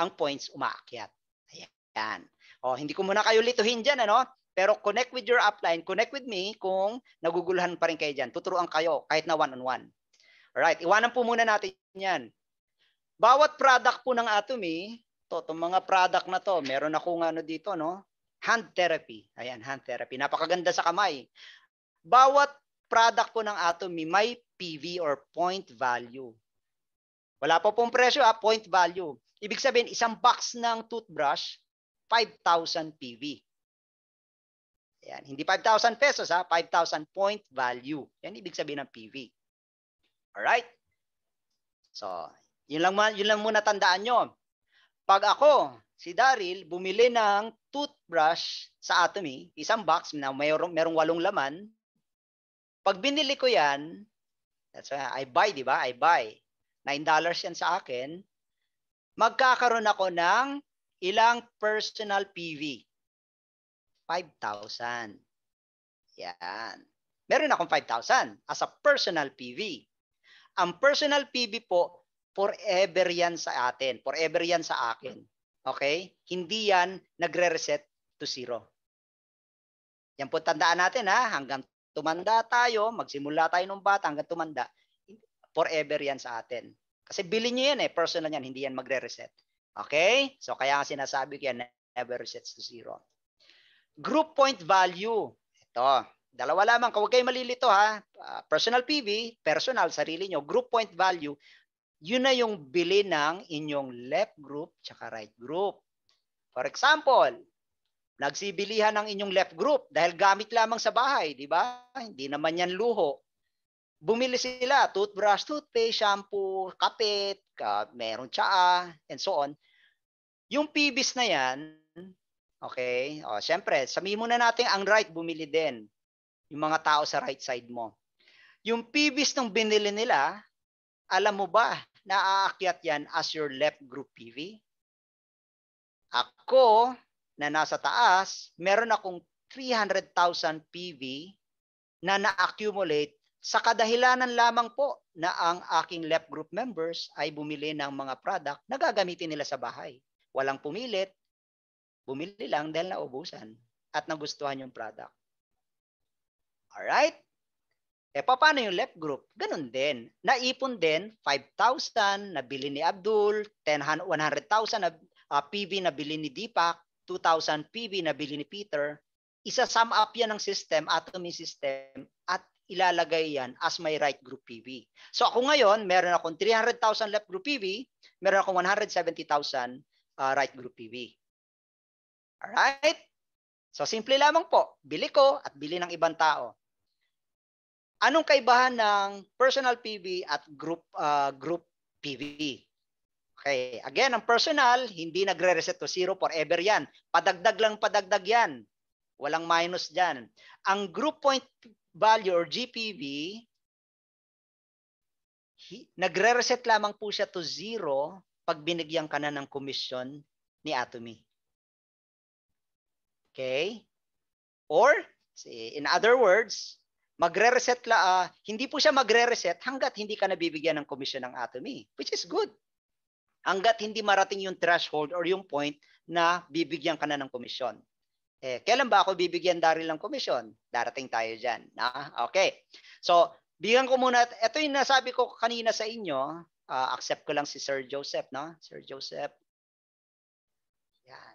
ang points umaakyat. Ayan. O, oh, hindi ko muna kayo lituhin diyan ano? Pero connect with your upline, connect with me kung naguguluhan pa rin kayo dyan. Tuturuan kayo kahit na one-on-one. -on Alright, iwanan po muna natin yan. Bawat product po ng Atomy, to, itong mga product na to, meron ako akong ano dito, no? Hand therapy. Ayan, hand therapy. Napakaganda sa kamay. Bawat product po ng Atomy may PV or point value. Wala po pong presyo, ah, point value. Ibig sabihin, isang box ng toothbrush, 5,000 PV. Ayan. Hindi 5,000 pesos ha, 5,000 point value. Yan ibig sabihin ng PV. Alright? So, yun lang, yun lang muna tandaan nyo. Pag ako, si Daryl, bumili ng toothbrush sa Atomy, isang box na mayroong, merong walong laman, pag binili ko yan, that's why I buy, di ba? I buy. $9 yan sa akin. Magkakaroon ako ng ilang personal PV. 5,000. Yan. Meron akong 5,000 as a personal PV. Ang personal PV po, forever yan sa atin. Forever yan sa akin. Okay? Hindi yan nagre-reset to zero. Yan po tandaan natin ha, hanggang tumanda tayo, magsimula tayo nung bata hanggang tumanda, forever yan sa atin. Kasi bilin nyo yan eh, personal yan, hindi yan magre-reset. Okay? So kaya nga sinasabi ko yan, never resets to zero. Group point value. Ito, dalawa lamang. Huwag kayo malilito ha. Ah, personal PV, personal, sarili nyo. Group point value, yun na yung bili ng inyong left group tsaka right group. For example, nagsibilihan ng inyong left group dahil gamit lamang sa bahay, di ba? Hindi naman yan luho. Bumili sila, toothbrush, toothpaste, shampoo, kapit, uh, meron tsaa, and so on. Yung PBs na yan, Okay? O, syempre, sabihin muna natin ang right bumili din. Yung mga tao sa right side mo. Yung PBs nung binili nila, alam mo ba na aakyat yan as your left group PV? Ako, na nasa taas, meron akong 300,000 PV na na-accumulate sa kadahilanan lamang po na ang aking left group members ay bumili ng mga product na gagamitin nila sa bahay. Walang pumilit, Bumili lang dahil naubusan at nagustuhan yung product. Alright? E paano yung left group? Ganun din. Naipon din 5,000 na bili ni Abdul, 100,000 na uh, PV na bili ni Deepak, 2,000 PV na bili ni Peter. Isa-sum up yan ng system, atomy system, at ilalagay yan as my right group PV. So ako ngayon, meron akong 300,000 left group PV, meron akong 170,000 uh, ah, right group PV. Alright? So simple lamang po, bili ko at bili ng ibang tao. Anong kaibahan ng personal PV at group uh, group PV? Okay, again, ang personal, hindi nagre-reset to zero forever yan. Padagdag lang padagdag yan. Walang minus dyan. Ang group point value or GPV, nagre-reset lamang po siya to zero pag binigyan ka na ng commission ni Atomy. Okay? Or, in other words, magre-reset la, uh, hindi po siya magre-reset hanggat hindi ka nabibigyan ng commission ng Atomy, which is good. Hanggat hindi marating yung threshold or yung point na bibigyan ka na ng commission. Eh, kailan ba ako bibigyan Daryl ng commission? Darating tayo dyan. Na? Okay. So, bigyan ko muna. Ito yung nasabi ko kanina sa inyo. Uh, accept ko lang si Sir Joseph. No? Sir Joseph. Ayan.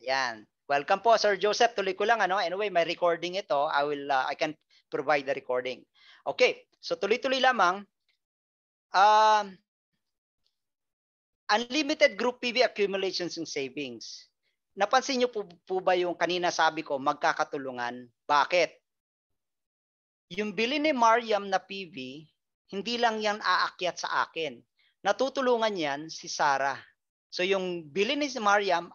Ayan. Welcome po Sir Joseph, tuloy ko lang ano. Anyway, may recording ito. I will uh, I can provide the recording. Okay. So tuloy-tuloy lamang um unlimited group PV accumulations and savings. Napansin niyo po, po ba yung kanina sabi ko magkakatulungan? Bakit? Yung bili ni Mariam na PV, hindi lang yan aakyat sa akin. Natutulungan yan si Sarah. So yung bili ni Mariam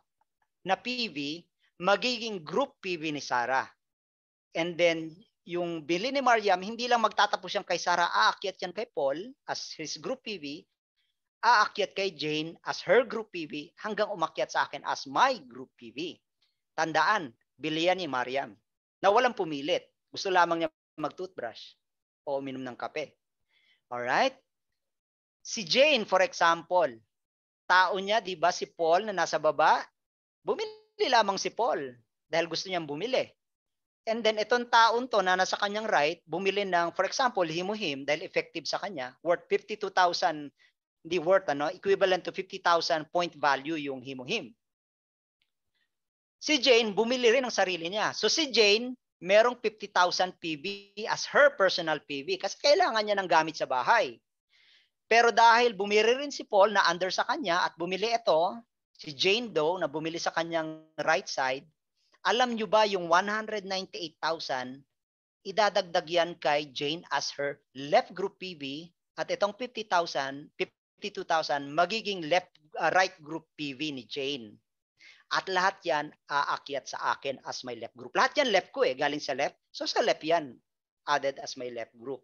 na PV, magiging group PB ni Sara. And then, yung bili ni Mariam, hindi lang magtatapos yan kay Sara, aakyat yan kay Paul as his group PB, aakyat kay Jane as her group PB, hanggang umakyat sa akin as my group PB. Tandaan, bili yan ni Mariam na walang pumilit. Gusto lamang niya mag-toothbrush o uminom ng kape. Alright? Si Jane, for example, tao niya, di ba, si Paul na nasa baba, bumili lamang si Paul dahil gusto niyang bumili. And then itong taon to na nasa kanyang right, bumili ng, for example, himuhim dahil effective sa kanya, worth 52,000, hindi worth, ano, equivalent to 50,000 point value yung himuhim. Si Jane, bumili rin ng sarili niya. So si Jane, merong 50,000 PV as her personal PV kasi kailangan niya ng gamit sa bahay. Pero dahil bumili rin si Paul na under sa kanya at bumili ito, si Jane Doe na bumili sa kanyang right side, alam nyo ba yung 198,000, idadagdag yan kay Jane as her left group PV at itong 50,000, 52,000 magiging left uh, right group PV ni Jane. At lahat yan aakyat sa akin as my left group. Lahat yan left ko eh, galing sa left. So sa left yan, added as my left group.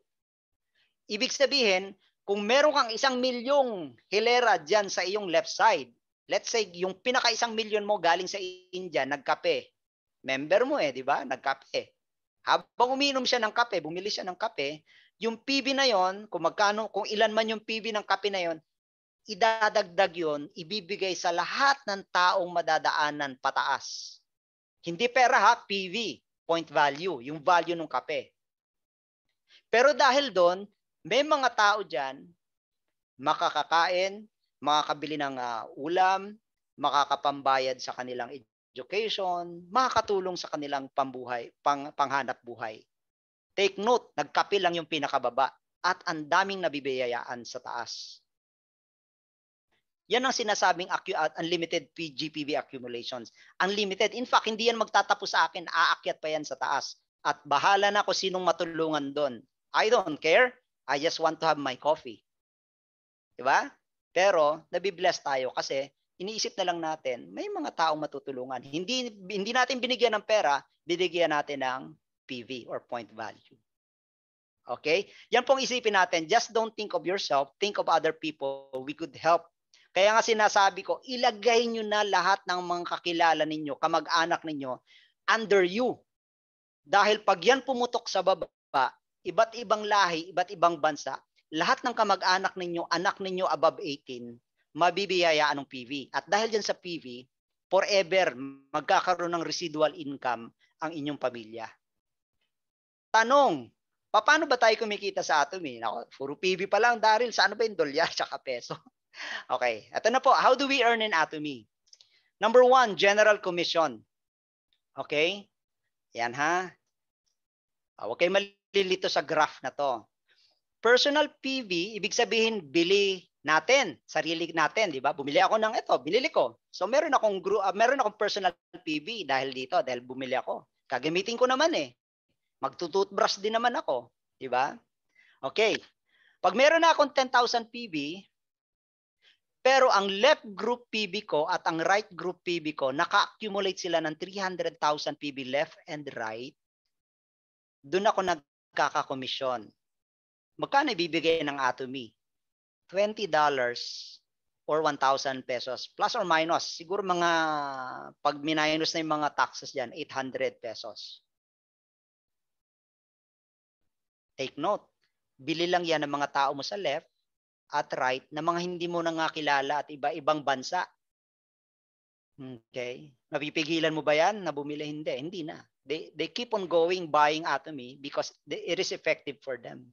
Ibig sabihin, kung meron kang isang milyong hilera dyan sa iyong left side, Let's say yung pinaka isang million mo galing sa India, nagkape. Member mo eh, di ba? Nagkape. Habang uminom siya ng kape, bumili siya ng kape, yung PV na yon, kung magkano, kung ilan man yung PV ng kape na yon, idadagdag yon, ibibigay sa lahat ng taong madadaanan pataas. Hindi pera ha, PV, point value, yung value ng kape. Pero dahil doon, may mga tao diyan makakakain, makakabili ng uh, ulam, makakapambayad sa kanilang education, makakatulong sa kanilang pambuhay, pang, panghanap buhay. Take note, nagkapi lang yung pinakababa at ang daming nabibiyayaan sa taas. Yan ang sinasabing ah, unlimited GPV accumulations. Unlimited. In fact, hindi yan magtatapos sa akin. Aakyat pa yan sa taas. At bahala na ako sinong matulungan doon. I don't care. I just want to have my coffee. Diba? Pero nabibless tayo kasi iniisip na lang natin, may mga taong matutulungan. Hindi hindi natin binigyan ng pera, binigyan natin ng PV or point value. Okay? Yan pong isipin natin. Just don't think of yourself. Think of other people we could help. Kaya nga sinasabi ko, ilagay nyo na lahat ng mga kakilala ninyo, kamag-anak ninyo, under you. Dahil pag yan pumutok sa baba, iba't ibang lahi, iba't ibang bansa, lahat ng kamag-anak ninyo, anak ninyo above 18, mabibiyayaan ng PV. At dahil dyan sa PV, forever magkakaroon ng residual income ang inyong pamilya. Tanong, paano ba tayo kumikita sa atom? Eh? Nako, puro PV pa lang, Daryl, ano ba yung dolya at peso? okay, ito na po. How do we earn in atomy? Eh? Number one, general commission. Okay? Yan ha. Ah, huwag kayong malilito sa graph na to. Personal PV, ibig sabihin bili natin, sarili natin, di ba? Bumili ako ng ito, binili ko. So meron akong group, uh, ah, meron akong personal PV dahil dito, dahil bumili ako. Kagamitin ko naman eh. Magtututbrush din naman ako, di ba? Okay. Pag meron na akong 10,000 PV, pero ang left group PB ko at ang right group PB ko, naka-accumulate sila ng 300,000 PB left and right. Doon ako nagkaka nagkakakomisyon. Magkano ibibigay ng Atomy? $20 or 1,000 pesos plus or minus. Siguro mga pag minus na yung mga taxes dyan, 800 pesos. Take note, bili lang yan ng mga tao mo sa left at right na mga hindi mo na nga kilala at iba-ibang bansa. Okay. Napipigilan mo ba yan na bumili? Hindi. Hindi na. They, they keep on going buying Atomy because it is effective for them.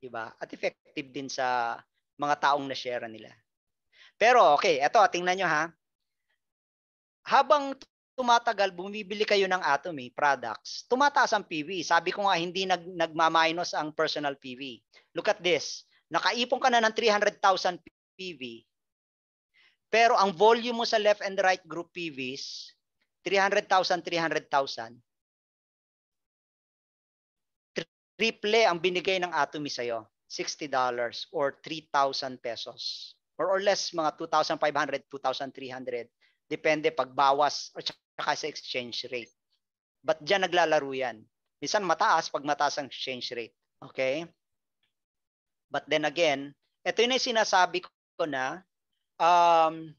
'di At effective din sa mga taong na-share nila. Pero okay, eto tingnan nyo ha. Habang tumatagal, bumibili kayo ng Atomy eh, products, tumataas ang PV. Sabi ko nga, hindi nag, nagmaminus ang personal PV. Look at this. Nakaipon ka na ng 300,000 PV. Pero ang volume mo sa left and right group PVs, 300,000, 300,000. triple ang binigay ng Atomy sa'yo, $60 or 3,000 pesos. More or less, mga 2,500, 2,300. Depende pag bawas or saka sa exchange rate. But dyan naglalaro yan. Minsan mataas pag mataas ang exchange rate. Okay? But then again, ito yung sinasabi ko na um,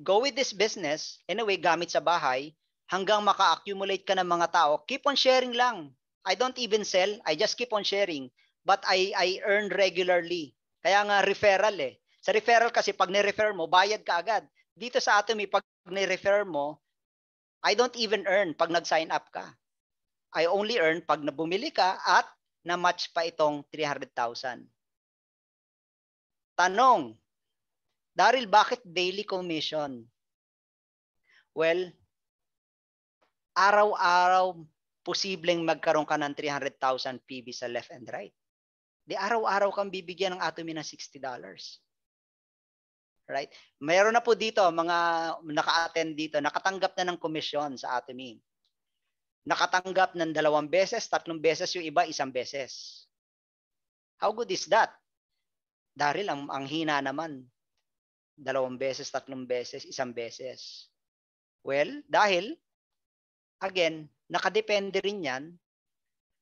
go with this business. Anyway, gamit sa bahay hanggang maka-accumulate ka ng mga tao, keep on sharing lang. I don't even sell, I just keep on sharing. But I, I earn regularly. Kaya nga referral eh. Sa referral kasi pag ni-refer mo, bayad ka agad. Dito sa Atomy, pag ni-refer mo, I don't even earn pag nag-sign up ka. I only earn pag nabumili ka at na-match pa itong 300,000. Tanong, Daryl, bakit daily commission? Well, araw-araw posibleng magkaroon ka ng 300,000 PB sa left and right. Di araw-araw kang bibigyan ng atomy ng $60. Right? Meron na po dito mga naka-attend dito, nakatanggap na ng komisyon sa atomy. Nakatanggap ng dalawang beses, tatlong beses yung iba, isang beses. How good is that? Daril, ang, ang hina naman. Dalawang beses, tatlong beses, isang beses. Well, dahil again, nakadepende rin yan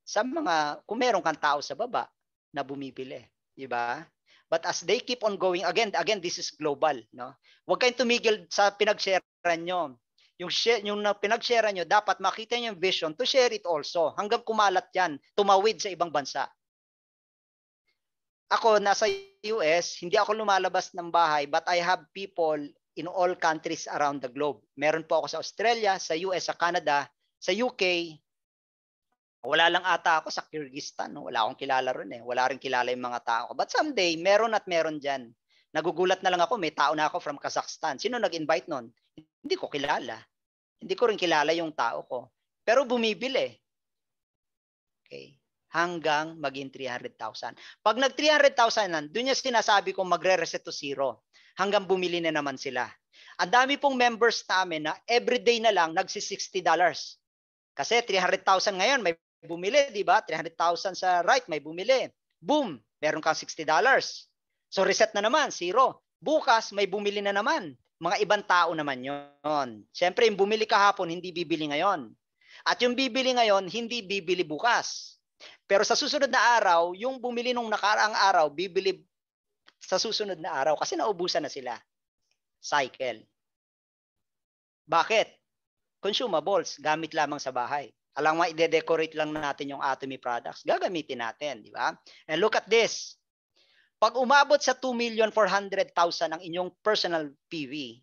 sa mga, kung meron kang tao sa baba na bumibili. Di ba? But as they keep on going, again, again, this is global. No? Huwag kayong tumigil sa pinag-share nyo. Yung, share, yung pinag-share nyo, dapat makita nyo yung vision to share it also. Hanggang kumalat yan, tumawid sa ibang bansa. Ako, nasa US, hindi ako lumalabas ng bahay, but I have people in all countries around the globe. Meron po ako sa Australia, sa US, sa Canada, sa UK. Wala lang ata ako sa Kyrgyzstan. No? Wala akong kilala ron eh. Wala rin kilala yung mga tao ko. But someday, meron at meron dyan. Nagugulat na lang ako, may tao na ako from Kazakhstan. Sino nag-invite nun? Hindi ko kilala. Hindi ko rin kilala yung tao ko. Pero bumibili. Okay hanggang maging 300,000. Pag nag 300,000 nan, doon niya sinasabi kong magre-reset to zero hanggang bumili na naman sila. Ang dami pong members namin na everyday na lang nagsi-60 dollars. Kasi 300,000 ngayon may bumili, di ba? 300,000 sa right may bumili. Boom, meron kang 60 dollars. So reset na naman, zero. Bukas may bumili na naman. Mga ibang tao naman yon. Siyempre, yung bumili kahapon, hindi bibili ngayon. At yung bibili ngayon, hindi bibili bukas. Pero sa susunod na araw, yung bumili nung nakaraang araw, bibili sa susunod na araw kasi naubusan na sila. Cycle. Bakit? Consumables, gamit lamang sa bahay. Alam mo, ide-decorate lang natin yung Atomy products. Gagamitin natin, di ba? And look at this. Pag umabot sa 2,400,000 ang inyong personal PV,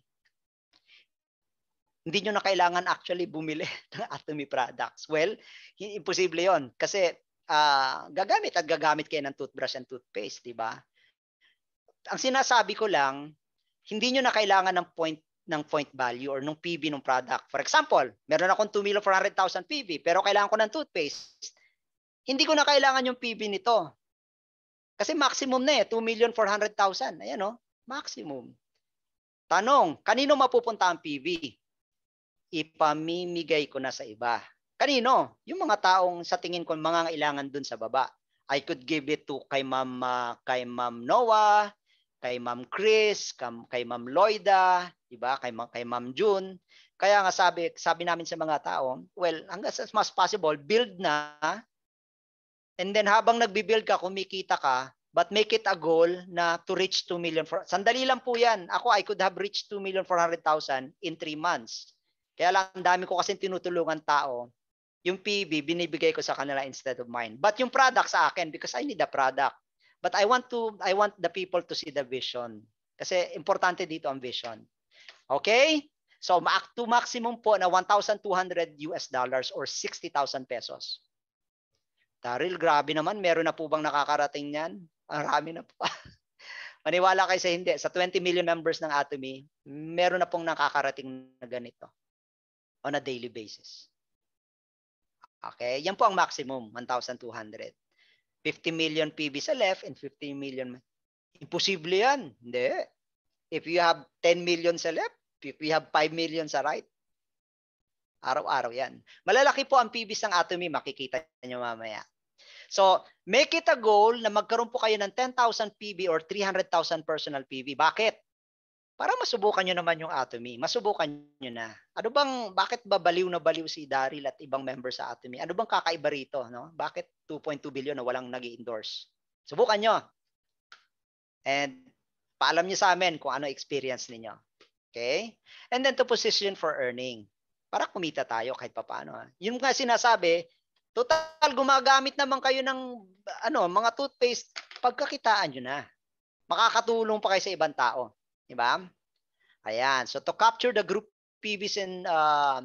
hindi nyo na kailangan actually bumili ng Atomy products. Well, imposible yon Kasi uh, gagamit at gagamit kayo ng toothbrush and toothpaste, di ba? Ang sinasabi ko lang, hindi nyo na kailangan ng point ng point value or ng PV ng product. For example, meron akong 2 million PV pero kailangan ko ng toothpaste. Hindi ko na kailangan yung PV nito. Kasi maximum na eh, 2,400,000. Ayan oh, maximum. Tanong, kanino mapupunta ang PV? Ipamimigay ko na sa iba. Kanino? Yung mga taong sa tingin ko mga kailangan dun sa baba. I could give it to kay Ma'am uh, kay Ma'am Noah, kay Ma'am Chris, kam, kay Ma'am Loida, 'di ba? Kay Ma- kay Ma'am June. Kaya nga sabi sabi namin sa mga tao, well, hangga't as much possible, build na and then habang nagbi-build ka, kumikita ka, but make it a goal na to reach 2 million. For, sandali lang po yan. Ako, I could have reached 2 million 400,000 in 3 months. Kaya lang, ang dami ko kasi tinutulungan tao yung PB, binibigay ko sa kanila instead of mine. But yung product sa akin, because I need the product. But I want to, I want the people to see the vision. Kasi importante dito ang vision. Okay? So, to maximum po na 1,200 US dollars or 60,000 pesos. Taril, grabe naman. Meron na po bang nakakarating niyan? Ang rami na po. Maniwala kayo sa hindi. Sa 20 million members ng Atomy, meron na pong nakakarating na ganito on a daily basis. Okay, yan po ang maximum, 1,200. 50 million PB sa left and 50 million. Imposible yan. Hindi. If you have 10 million sa left, if you have 5 million sa right, araw-araw yan. Malalaki po ang PBs ng atomy, makikita nyo mamaya. So, make it a goal na magkaroon po kayo ng 10,000 PB or 300,000 personal PB. Bakit? para masubukan nyo naman yung Atomy. Masubukan nyo na. Ano bang, bakit ba baliw na baliw si Daryl at ibang member sa Atomy? Ano bang kakaiba rito? No? Bakit 2.2 billion na walang nag endorse Subukan nyo. And paalam nyo sa amin kung ano experience ninyo. Okay? And then to position for earning. Para kumita tayo kahit papaano. Ha? Yun nga sinasabi, total gumagamit naman kayo ng ano, mga toothpaste, pagkakitaan nyo na. Makakatulong pa kayo sa ibang tao. Di Ayan. So to capture the group PVs and uh,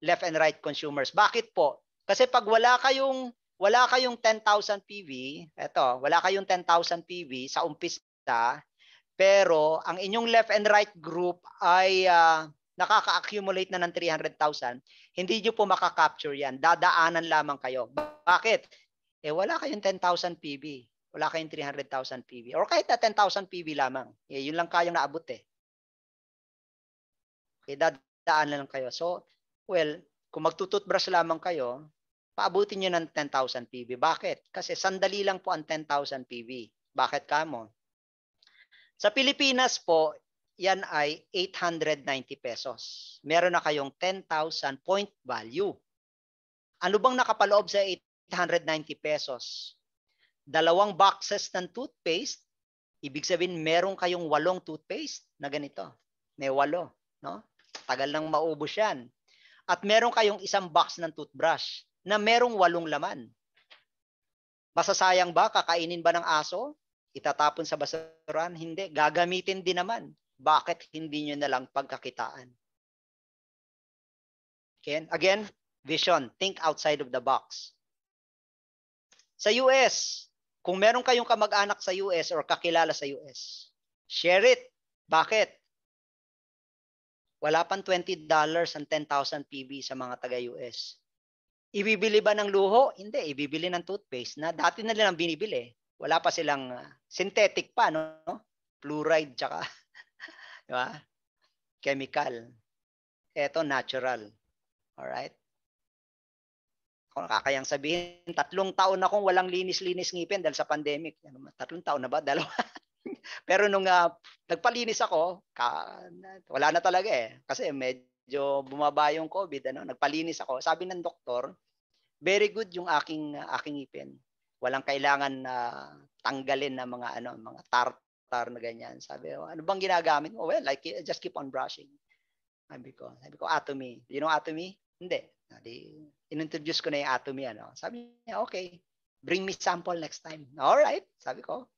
left and right consumers. Bakit po? Kasi pag wala kayong wala kayong 10,000 PV, eto, wala kayong 10,000 PV sa umpisa, pero ang inyong left and right group ay uh, nakaka-accumulate na ng 300,000, hindi nyo po makakapture yan. Dadaanan lamang kayo. Bakit? Eh wala kayong 10,000 PV wala kayong 300,000 PV. Or kahit na 10,000 PV lamang. Yeah, yun lang kayang naabot eh. Okay, eh, dadaan lang kayo. So, well, kung magtututbrush lamang kayo, paabutin nyo ng 10,000 PV. Bakit? Kasi sandali lang po ang 10,000 PV. Bakit ka mo? Sa Pilipinas po, yan ay 890 pesos. Meron na kayong 10,000 point value. Ano bang nakapaloob sa 890 pesos? dalawang boxes ng toothpaste, ibig sabihin meron kayong walong toothpaste na ganito. May walo. No? Tagal nang maubos yan. At meron kayong isang box ng toothbrush na merong walong laman. Masasayang ba? Kakainin ba ng aso? Itatapon sa basuran? Hindi. Gagamitin din naman. Bakit hindi nyo na lang pagkakitaan? Again, again, vision. Think outside of the box. Sa US, kung meron kayong kamag-anak sa US or kakilala sa US, share it. Bakit? Wala pang $20 ang 10,000 PB sa mga taga-US. Ibibili ba ng luho? Hindi. Ibibili ng toothpaste na dati na lang binibili. Wala pa silang ah, synthetic pa, no? Fluoride, tsaka di ba? chemical. Ito, natural. All right kakayang sabihin, tatlong taon na akong walang linis-linis ngipin dahil sa pandemic. Ano, tatlong taon na ba? Dalawa. Pero nung uh, nagpalinis ako, ka, wala na talaga eh. Kasi medyo bumaba yung COVID. Ano? Nagpalinis ako. Sabi ng doktor, very good yung aking uh, aking ngipin. Walang kailangan na uh, tanggalin na mga ano, mga tartar na ganyan. Sabi, ano bang ginagamit mo? Well, like just keep on brushing. Sabi ko, sabi ko, Atomy. You know Atomy? Hindi. Ah, di, inintroduce ko na yung atomy. Ano. Sabi niya, okay, bring me sample next time. All right, sabi ko.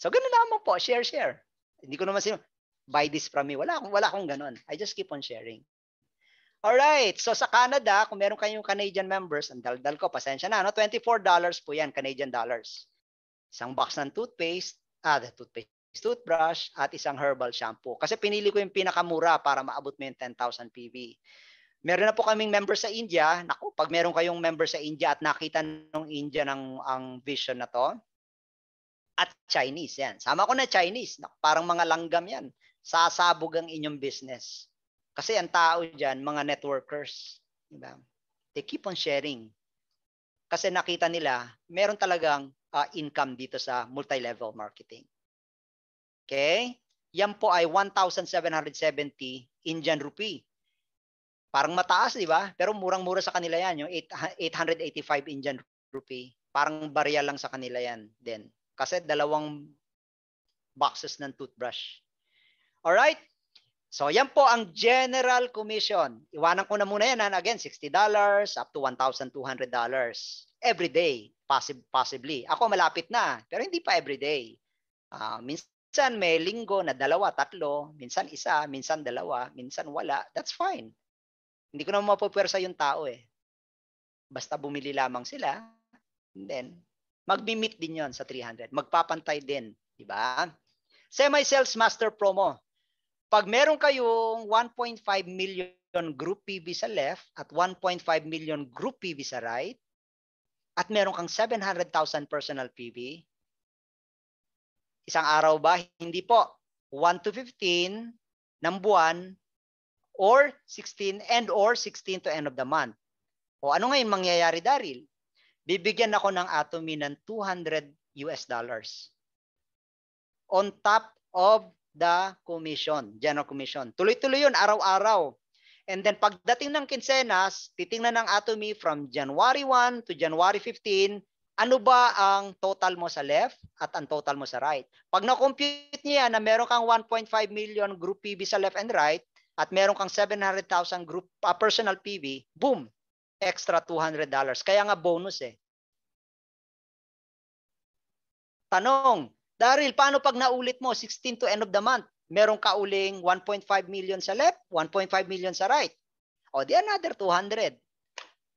So ganun naman po, share, share. Hindi ko naman sino, buy this from me. Wala akong, wala akong ganun. I just keep on sharing. All right, so sa Canada, kung meron kayong Canadian members, ang daldal ko, pasensya na, no? $24 po yan, Canadian dollars. Isang box ng toothpaste, ah, the toothpaste, toothbrush, at isang herbal shampoo. Kasi pinili ko yung pinakamura para maabot mo yung 10,000 PV. Meron na po kaming member sa India. Naku, pag meron kayong member sa India at nakita ng India ng ang vision na to, at Chinese yan. Sama ko na Chinese. Naku, parang mga langgam yan. Sasabog ang inyong business. Kasi ang tao diyan, mga networkers. Diba? They keep on sharing. Kasi nakita nila, meron talagang uh, income dito sa multi-level marketing. Okay? Yan po ay 1,770 Indian rupee. Parang mataas, di ba? Pero murang-mura sa kanila yan, yung 885 ah, Indian rupee. Parang barya lang sa kanila yan din. Kasi dalawang boxes ng toothbrush. All right? So yan po ang general commission. Iwanan ko na muna yan. And again, $60 up to $1,200 every day. Possib possibly. Ako malapit na, pero hindi pa every day. Uh, ah, minsan may linggo na dalawa, tatlo. Minsan isa, minsan dalawa, minsan wala. That's fine. Hindi ko na mapupwersa yung tao eh. Basta bumili lamang sila, then magmi-meet din 'yon sa 300. Magpapantay din, di ba? Semi Sales Master Promo. Pag meron kayong 1.5 million group PV sa left at 1.5 million group PV sa right at meron kang 700,000 personal PV, isang araw ba? Hindi po. 1 to 15 ng buwan, or 16 and or 16 to end of the month. O ano ngayon mangyayari Daryl? Bibigyan ako ng Atomy ng 200 US dollars on top of the commission, general commission. Tuloy-tuloy yun, araw-araw. And then pagdating ng kinsenas, titingnan ng Atomy from January 1 to January 15, ano ba ang total mo sa left at ang total mo sa right. Pag na-compute niya na meron kang 1.5 million group PB sa left and right, at meron kang 700,000 group uh, personal PV, boom, extra $200. Kaya nga bonus eh. Tanong, Daryl, paano pag naulit mo 16 to end of the month? Meron ka uling 1.5 million sa left, 1.5 million sa right. O di another 200.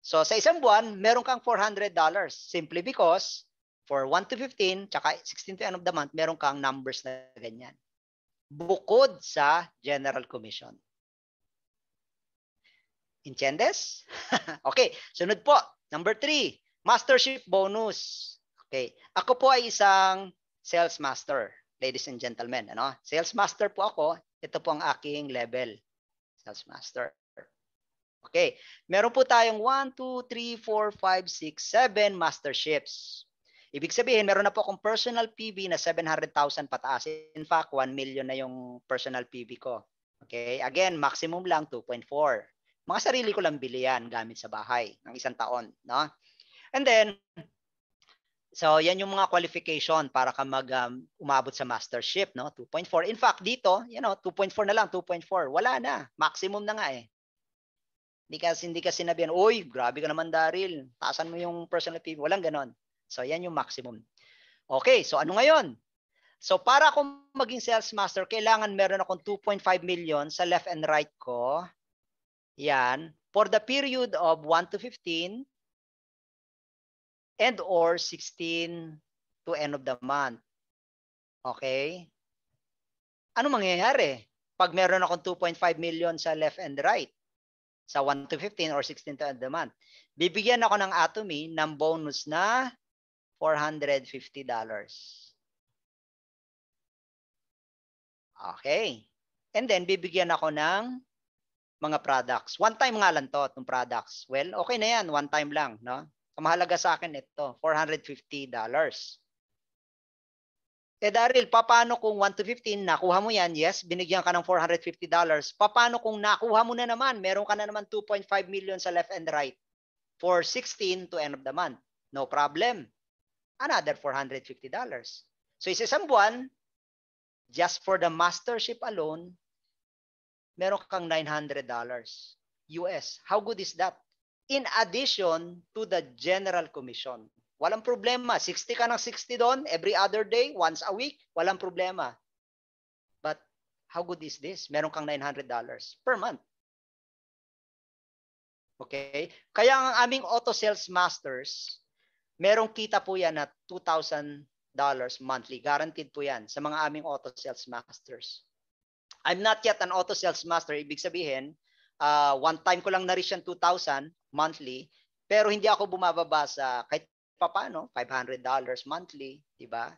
So sa isang buwan, meron kang $400 simply because for 1 to 15, tsaka 16 to end of the month, meron kang numbers na ganyan. Bukod sa general commission. Incendes? okay, sunod po. Number three, mastership bonus. Okay, ako po ay isang sales master, ladies and gentlemen. Ano? Sales master po ako. Ito po ang aking level. Sales master. Okay, meron po tayong 1, 2, 3, 4, 5, 6, 7 masterships. Ibig sabihin, meron na po akong personal PV na 700,000 pataas. In fact, 1 million na yung personal PV ko. Okay, again, maximum lang 2.4 mga sarili ko lang bili yan gamit sa bahay ng isang taon. No? And then, so yan yung mga qualification para ka mag um, umabot sa mastership, no? 2.4. In fact, dito, you know, 2.4 na lang, 2.4. Wala na. Maximum na nga eh. Hindi kasi, hindi kasi sinabihan, uy, grabe ka naman Daryl, taasan mo yung personal PV. Walang ganon. So, yan yung maximum. Okay, so ano ngayon? So, para akong maging sales master, kailangan meron akong 2.5 million sa left and right ko yan. For the period of 1 to 15 and or 16 to end of the month. Okay? Ano mangyayari? Pag meron akong 2.5 million sa left and right, sa 1 to 15 or 16 to end of the month, bibigyan ako ng Atomy ng bonus na $450. Okay. And then, bibigyan ako ng mga products. One time nga lang to, itong products. Well, okay na yan. One time lang. No? Kamahalaga sa akin ito, $450. Eh Daryl, paano kung 1 to 15, nakuha mo yan? Yes, binigyan ka ng $450. Paano kung nakuha mo na naman? Meron ka na naman 2.5 million sa left and right for 16 to end of the month. No problem. Another $450. So isa isang buwan, just for the mastership alone, meron kang $900 US. How good is that? In addition to the general commission. Walang problema. 60 ka ng 60 doon, every other day, once a week, walang problema. But how good is this? Meron kang $900 per month. Okay? Kaya ang aming auto sales masters, merong kita po yan na $2,000 monthly. Guaranteed po yan sa mga aming auto sales masters. I'm not yet an auto sales master. Ibig sabihin, uh, one time ko lang na-reach yung 2,000 monthly, pero hindi ako bumababa sa kahit papano, $500 monthly, di ba?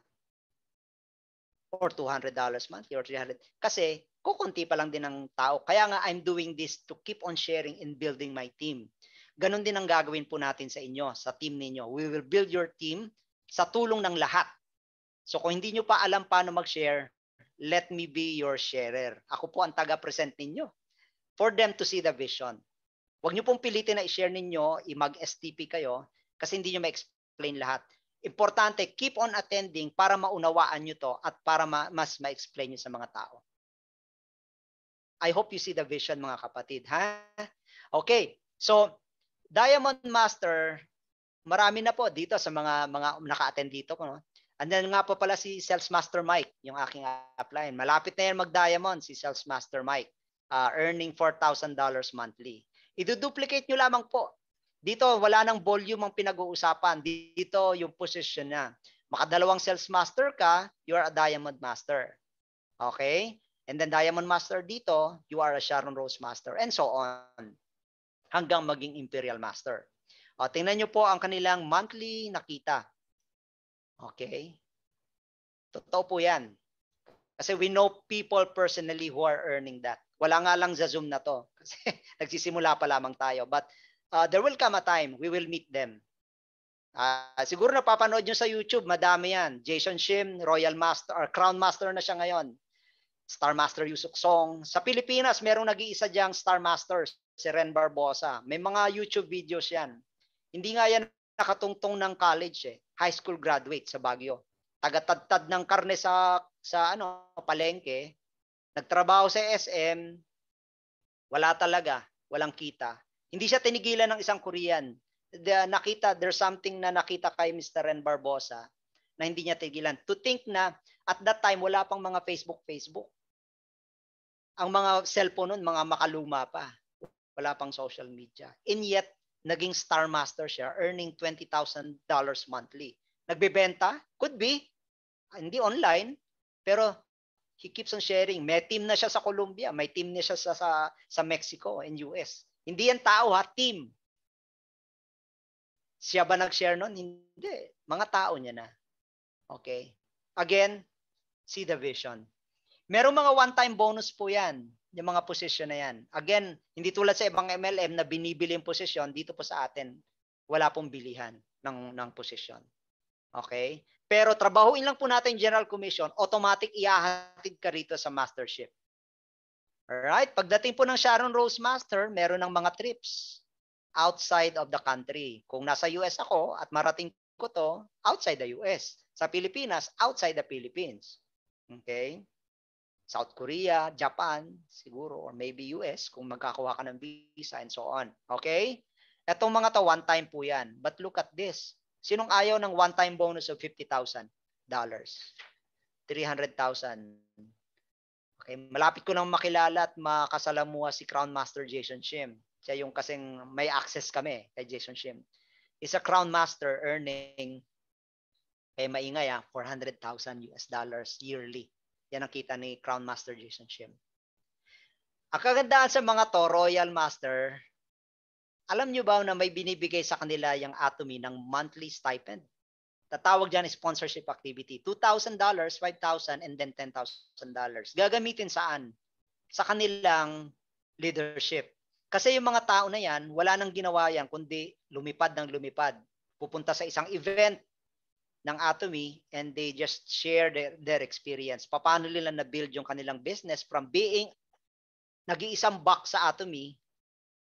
Or $200 monthly or $300. Kasi kukunti pa lang din ng tao. Kaya nga I'm doing this to keep on sharing and building my team. Ganon din ang gagawin po natin sa inyo, sa team ninyo. We will build your team sa tulong ng lahat. So kung hindi nyo pa alam paano mag-share, let me be your sharer. Ako po ang taga-present ninyo. For them to see the vision. Huwag niyo pong pilitin na i-share ninyo, i-mag-STP kayo, kasi hindi niyo ma-explain lahat. Importante, keep on attending para maunawaan niyo to at para ma- mas ma-explain niyo sa mga tao. I hope you see the vision mga kapatid. Ha? Okay, so Diamond Master, marami na po dito sa mga mga naka-attend dito. No? Andan nga po pala si Sales Master Mike, yung aking upline. Malapit na yan mag-diamond si Sales Master Mike, uh, earning $4,000 monthly. Iduduplicate nyo lamang po. Dito, wala nang volume ang pinag-uusapan. Dito, yung position na. Makadalawang Sales Master ka, you are a Diamond Master. Okay? And then Diamond Master dito, you are a Sharon Rose Master, and so on. Hanggang maging Imperial Master. O, tingnan nyo po ang kanilang monthly nakita Okay? Totoo po yan. Kasi we know people personally who are earning that. Wala nga lang sa Zoom na to. Kasi nagsisimula pa lamang tayo. But uh, there will come a time we will meet them. Uh, siguro napapanood nyo sa YouTube, madami yan. Jason Shim, Royal Master, or Crown Master na siya ngayon. Star Master Yusuk Song. Sa Pilipinas, merong nag-iisa diyang Star Masters, si Ren Barbosa. May mga YouTube videos yan. Hindi nga yan nakatungtong ng college eh, high school graduate sa Baguio. Tagatadtad ng karne sa sa ano, palengke, nagtrabaho sa SM, wala talaga, walang kita. Hindi siya tinigilan ng isang Korean. The, nakita, there's something na nakita kay Mr. Ren Barbosa na hindi niya tigilan. To think na at that time wala pang mga Facebook Facebook. Ang mga cellphone noon mga makaluma pa. Wala pang social media. And yet naging star master siya, earning $20,000 monthly. Nagbebenta? Could be. Hindi online, pero he keeps on sharing. May team na siya sa Colombia, may team na siya sa sa, sa Mexico and US. Hindi yan tao ha, team. Siya ba nag-share noon? Hindi. Mga tao niya na. Okay. Again, see the vision. Merong mga one-time bonus po yan yung mga posisyon na yan. Again, hindi tulad sa ibang MLM na binibili yung position, dito po sa atin, wala pong bilihan ng, ng posisyon. Okay? Pero trabahuin lang po natin general commission, automatic iahatid ka rito sa mastership. Alright? Pagdating po ng Sharon Rose Master, meron ng mga trips outside of the country. Kung nasa US ako at marating ko to, outside the US. Sa Pilipinas, outside the Philippines. Okay? South Korea, Japan, siguro, or maybe US kung magkakuha ka ng visa and so on. Okay? Itong mga to, one time po yan. But look at this. Sinong ayaw ng one-time bonus of $50,000? 300,000. Okay, malapit ko nang makilala at makasalamuha si Crown Master Jason Shim. Siya yung kasing may access kami kay Jason Shim. Is a Crown Master earning, kaya eh, maingay ah, 400,000 US dollars yearly. Yan ang kita ni Crown Master Jason Shim. Ang kagandaan sa mga to, Royal Master, alam nyo ba na may binibigay sa kanila yung Atomy ng monthly stipend? Tatawag dyan sponsorship activity. $2,000, $5,000, and then $10,000. Gagamitin saan? Sa kanilang leadership. Kasi yung mga tao na yan, wala nang ginawa yan, kundi lumipad ng lumipad. Pupunta sa isang event, ng Atomy and they just share their, their experience. Paano nila na-build yung kanilang business from being nag-iisang box sa Atomy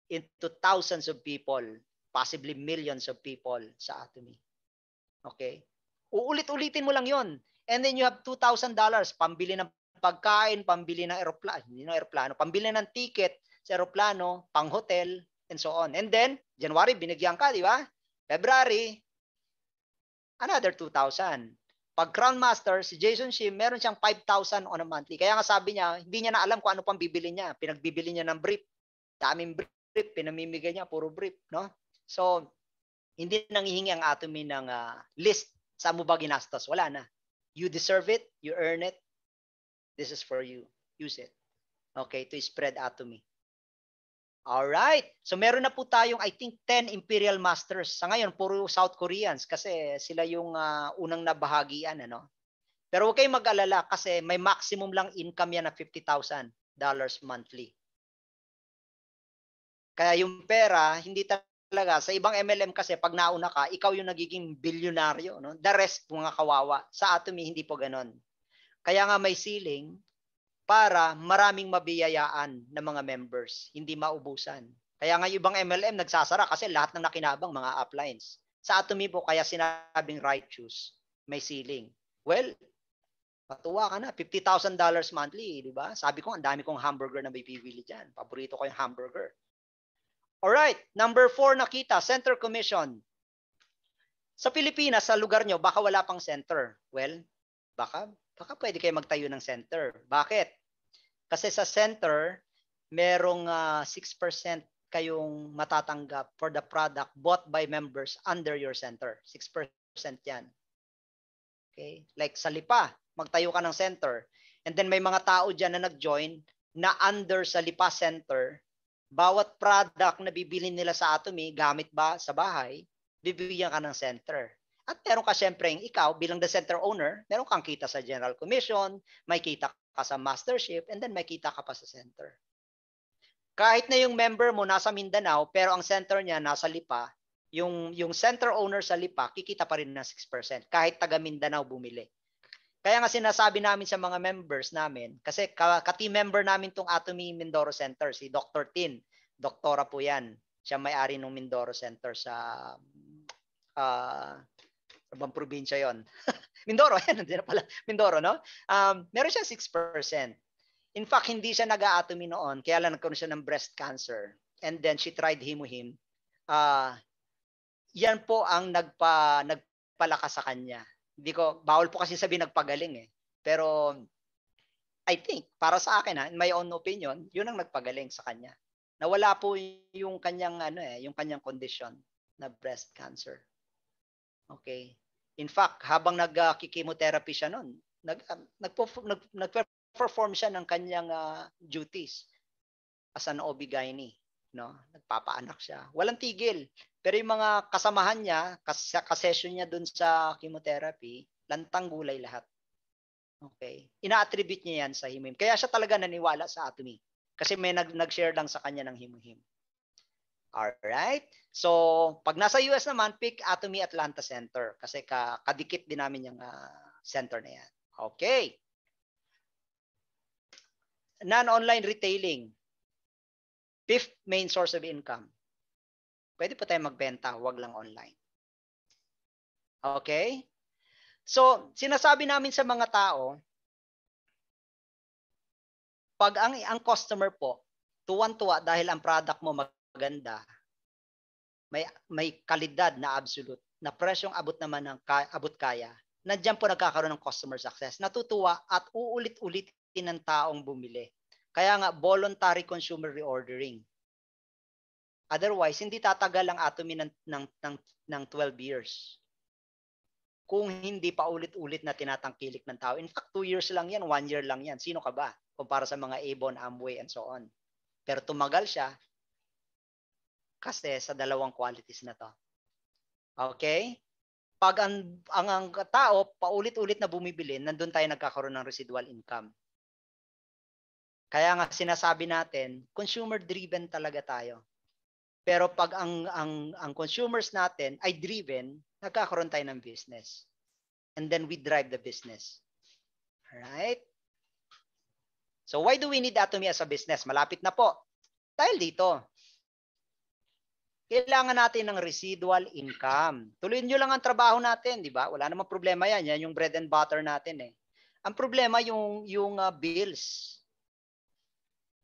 into thousands of people, possibly millions of people sa Atomy. Okay? Uulit-ulitin mo lang yon And then you have $2,000 pambili ng pagkain, pambili ng aeroplano, hindi ng aeroplano, pambili ng ticket sa aeroplano, pang hotel, and so on. And then, January, binigyan ka, di ba? February, another 2,000. Pag Crown Master, si Jason Shim, meron siyang 5,000 on a monthly. Kaya nga sabi niya, hindi niya na alam kung ano pang bibili niya. Pinagbibili niya ng brief. Daming brief, pinamimigay niya, puro brief. No? So, hindi nangihingi ang atomy ng uh, list. sa mo ba ginastos? Wala na. You deserve it. You earn it. This is for you. Use it. Okay, to spread atomy. Alright. So meron na po tayong I think 10 Imperial Masters. Sa ngayon puro South Koreans kasi sila yung uh, unang nabahagian ano. Pero huwag kayong mag-alala kasi may maximum lang income yan na $50,000 monthly. Kaya yung pera hindi talaga sa ibang MLM kasi pag nauna ka, ikaw yung nagiging bilyonaryo, no? The rest mga kawawa. Sa Atomy hindi po ganoon. Kaya nga may ceiling para maraming mabiyayaan ng mga members, hindi maubusan. Kaya nga ibang MLM nagsasara kasi lahat ng nakinabang mga uplines. Sa Atomy po, kaya sinabing righteous, may ceiling. Well, matuwa ka na, $50,000 monthly, di ba? Sabi ko, ang dami kong hamburger na may bibili dyan. Paborito ko yung hamburger. Alright, number four nakita, Center Commission. Sa Pilipinas, sa lugar nyo, baka wala pang center. Well, baka baka pwede kayo magtayo ng center. Bakit? Kasi sa center, merong uh, ah, 6% kayong matatanggap for the product bought by members under your center. 6% yan. Okay? Like sa Lipa, magtayo ka ng center. And then may mga tao dyan na nag-join na under sa Lipa Center, bawat product na bibili nila sa Atomy, gamit ba sa bahay, bibigyan ka ng center. At meron ka siyempre ikaw bilang the center owner, meron kang kita sa general commission, may kita ka sa mastership, and then may kita ka pa sa center. Kahit na yung member mo nasa Mindanao, pero ang center niya nasa Lipa, yung, yung center owner sa Lipa, kikita pa rin ng 6% kahit taga Mindanao bumili. Kaya nga sinasabi namin sa mga members namin, kasi ka-team member namin tong Atomy Mindoro Center, si Dr. Tin. Doktora po yan. Siya may-ari ng Mindoro Center sa uh, Ibang probinsya yon. Mindoro, ayan, hindi na pala. Mindoro, no? Um, meron siya 6%. In fact, hindi siya nag-aatomy noon, kaya lang nagkaroon siya ng breast cancer. And then she tried him. Uh, ah, yan po ang nagpa, nagpalakas sa kanya. Hindi ko, bawal po kasi sabihin nagpagaling eh. Pero I think, para sa akin ha, in my own opinion, yun ang nagpagaling sa kanya. Nawala po yung kanyang ano eh, yung kanyang condition na breast cancer. Okay. In fact, habang nagkikimotherapy chemotherapy siya noon, nag, ah, nag, nag-perform siya ng kanyang uh, duties as an OB-GYN. No? Nagpapaanak siya. Walang tigil. Pero yung mga kasamahan niya, kas kasesyon niya doon sa chemotherapy, lantang gulay lahat. Okay. Ina-attribute niya yan sa himim. Kaya siya talaga naniwala sa atomy. Kasi may nag- nag-share lang sa kanya ng himim. Alright? So, pag nasa US naman, pick Atomy Atlanta Center kasi ka kadikit din namin yung uh, center na yan. Okay. Non-online retailing. Fifth main source of income. Pwede po tayo magbenta, wag lang online. Okay? So, sinasabi namin sa mga tao, pag ang, ang customer po, tuwan-tuwa dahil ang product mo mag maganda, may, may kalidad na absolute, na presyong abot naman ng ka, abot kaya, nandiyan po nagkakaroon ng customer success. Natutuwa at uulit-ulitin ng taong bumili. Kaya nga, voluntary consumer reordering. Otherwise, hindi tatagal ang atomy ng, ng, ng, ng 12 years kung hindi pa ulit-ulit na tinatangkilik ng tao. In fact, 2 years lang yan, 1 year lang yan. Sino ka ba? Kumpara sa mga Avon, Amway, and so on. Pero tumagal siya kasi sa dalawang qualities na to. Okay? Pag ang, ang, ang tao paulit-ulit na bumibili, nandun tayo nagkakaroon ng residual income. Kaya nga sinasabi natin, consumer driven talaga tayo. Pero pag ang ang ang consumers natin ay driven, nagkakaroon tayo ng business. And then we drive the business. All right? So why do we need Atomy as a business? Malapit na po. Dahil dito, kailangan natin ng residual income. Tuloyin nyo lang ang trabaho natin, di ba? Wala namang problema yan. Yan yung bread and butter natin eh. Ang problema yung, yung uh, bills.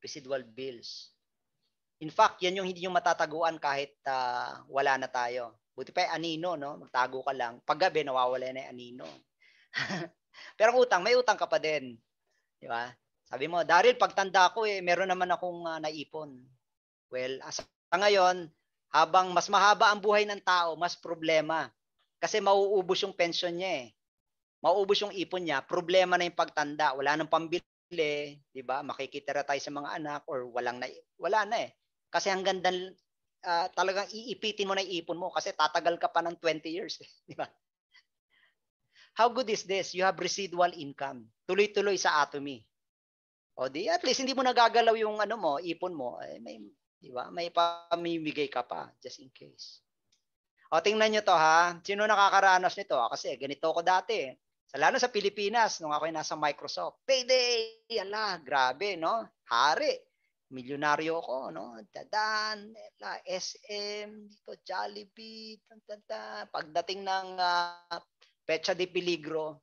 Residual bills. In fact, yan yung hindi nyo matataguan kahit uh, wala na tayo. Buti pa anino, no? Magtago ka lang. Paggabi, nawawala na yung anino. Pero utang, may utang ka pa din. Di ba? Sabi mo, Daryl, pagtanda ko eh, meron naman akong uh, naipon. Well, as sa ngayon, habang mas mahaba ang buhay ng tao, mas problema. Kasi mauubos yung pension niya eh. Mauubos yung ipon niya, problema na yung pagtanda, wala nang pambili, 'di ba? Makikitira tayo sa mga anak or walang na wala na eh. Kasi ang ganda uh, talagang iipitin mo na ipon mo kasi tatagal ka pa ng 20 years, eh, 'di ba? How good is this? You have residual income. Tuloy-tuloy sa atomy. O di, at least hindi mo nagagalaw yung ano mo, ipon mo. Eh, may Di ba? May pamimigay ka pa just in case. O tingnan niyo to ha. Sino nakakaranas nito? Ah, kasi ganito ako dati. Lalo sa Pilipinas, nung ako ay nasa Microsoft. Payday! Ala, grabe, no? Hari. Milyonaryo ako, no? Dadan, ala, SM, dito, Jollibee, tantanta. Pagdating ng uh, de Peligro,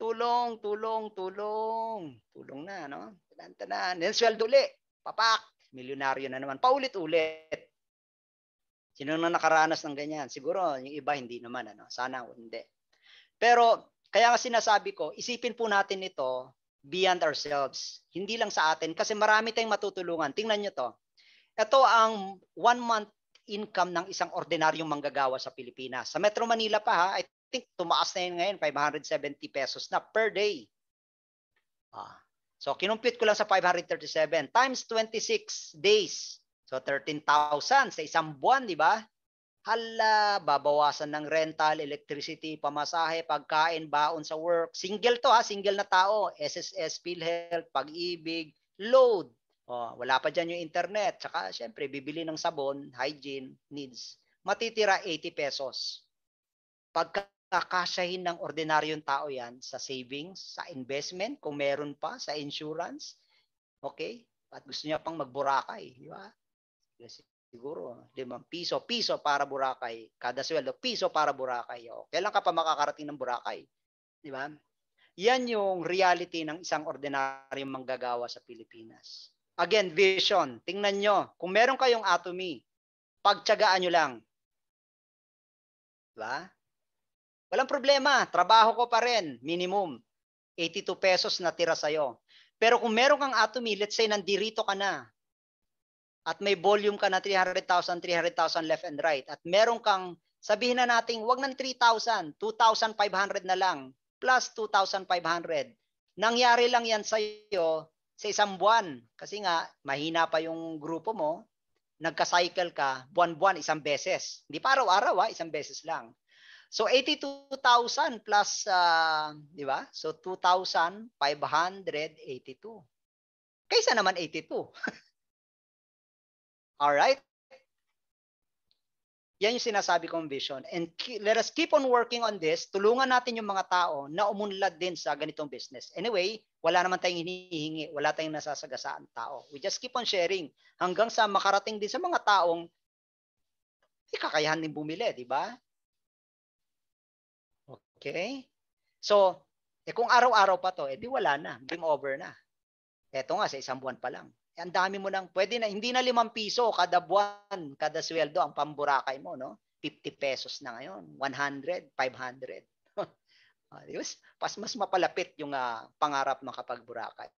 tulong, tulong, tulong. Tulong na, no? Tanan, na. Then sweldo Papak milyonaryo na naman. Paulit-ulit. Sino na nakaranas ng ganyan? Siguro yung iba hindi naman. Ano? Sana hindi. Pero kaya nga sinasabi ko, isipin po natin ito beyond ourselves. Hindi lang sa atin kasi marami tayong matutulungan. Tingnan nyo to. Ito ang one month income ng isang ordinaryong manggagawa sa Pilipinas. Sa Metro Manila pa ha, I think tumaas na yun ngayon, 570 pesos na per day. Ah, So, kinumpute ko lang sa 537 times 26 days. So, 13,000 sa isang buwan, di ba? Hala, babawasan ng rental, electricity, pamasahe, pagkain, baon sa work. Single to ha, single na tao. SSS, PhilHealth, pag-ibig, load. Oh, wala pa dyan yung internet. Tsaka, syempre, bibili ng sabon, hygiene, needs. Matitira 80 pesos. Pagka kakasahin ng ordinaryong tao yan sa savings, sa investment, kung meron pa, sa insurance. Okay? At gusto niya pang magburakay. Di ba? Siguro, limang piso, piso para burakay. Kada sweldo, piso para burakay. O, kailan ka pa makakarating ng burakay? Di ba? Yan yung reality ng isang ordinaryong manggagawa sa Pilipinas. Again, vision. Tingnan nyo. Kung meron kayong atomy, pagtsagaan nyo lang. Diba? Walang problema, trabaho ko pa rin, minimum. 82 pesos na tira sa'yo. Pero kung meron kang atomy, let's say nandirito ka na, at may volume ka na 300,000, 300,000 left and right, at meron kang, sabihin na natin, wag nang 3,000, 2,500 na lang, plus 2,500. Nangyari lang yan sa iyo sa isang buwan. Kasi nga, mahina pa yung grupo mo, nagka-cycle ka, buwan-buwan, isang beses. Hindi pa araw-araw ha, isang beses lang. So 82,000 plus uh, 'di ba? So 2,582. Kaysa naman 82. All right? Yan yung sinasabi kong vision. And let us keep on working on this. Tulungan natin yung mga tao na umunlad din sa ganitong business. Anyway, wala naman tayong hinihingi. Wala tayong nasasagasaan tao. We just keep on sharing hanggang sa makarating din sa mga taong ikakayahan din bumili, di ba? Okay? So, eh kung araw-araw pa to, eh di wala na. Game over na. Eto nga, sa isang buwan pa lang. Eh, ang dami mo nang, pwede na, hindi na limang piso kada buwan, kada sweldo, ang pamburakay mo, no? 50 pesos na ngayon, 100, 500. Ayos, pas mas mapalapit yung uh, pangarap mo kapag Boracay.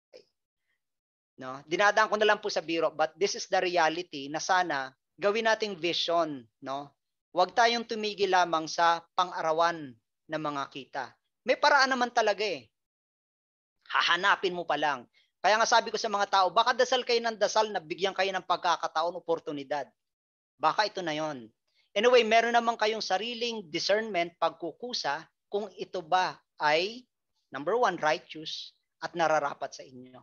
No? Dinadaan ko na lang po sa biro, but this is the reality na sana gawin nating vision, no? Huwag tayong tumigil lamang sa pang-arawan na mga kita. May paraan naman talaga eh. Hahanapin mo pa lang. Kaya nga sabi ko sa mga tao, baka dasal kayo ng dasal na bigyan kayo ng pagkakataon, oportunidad. Baka ito na yon. Anyway, meron naman kayong sariling discernment, pagkukusa, kung ito ba ay, number one, righteous at nararapat sa inyo.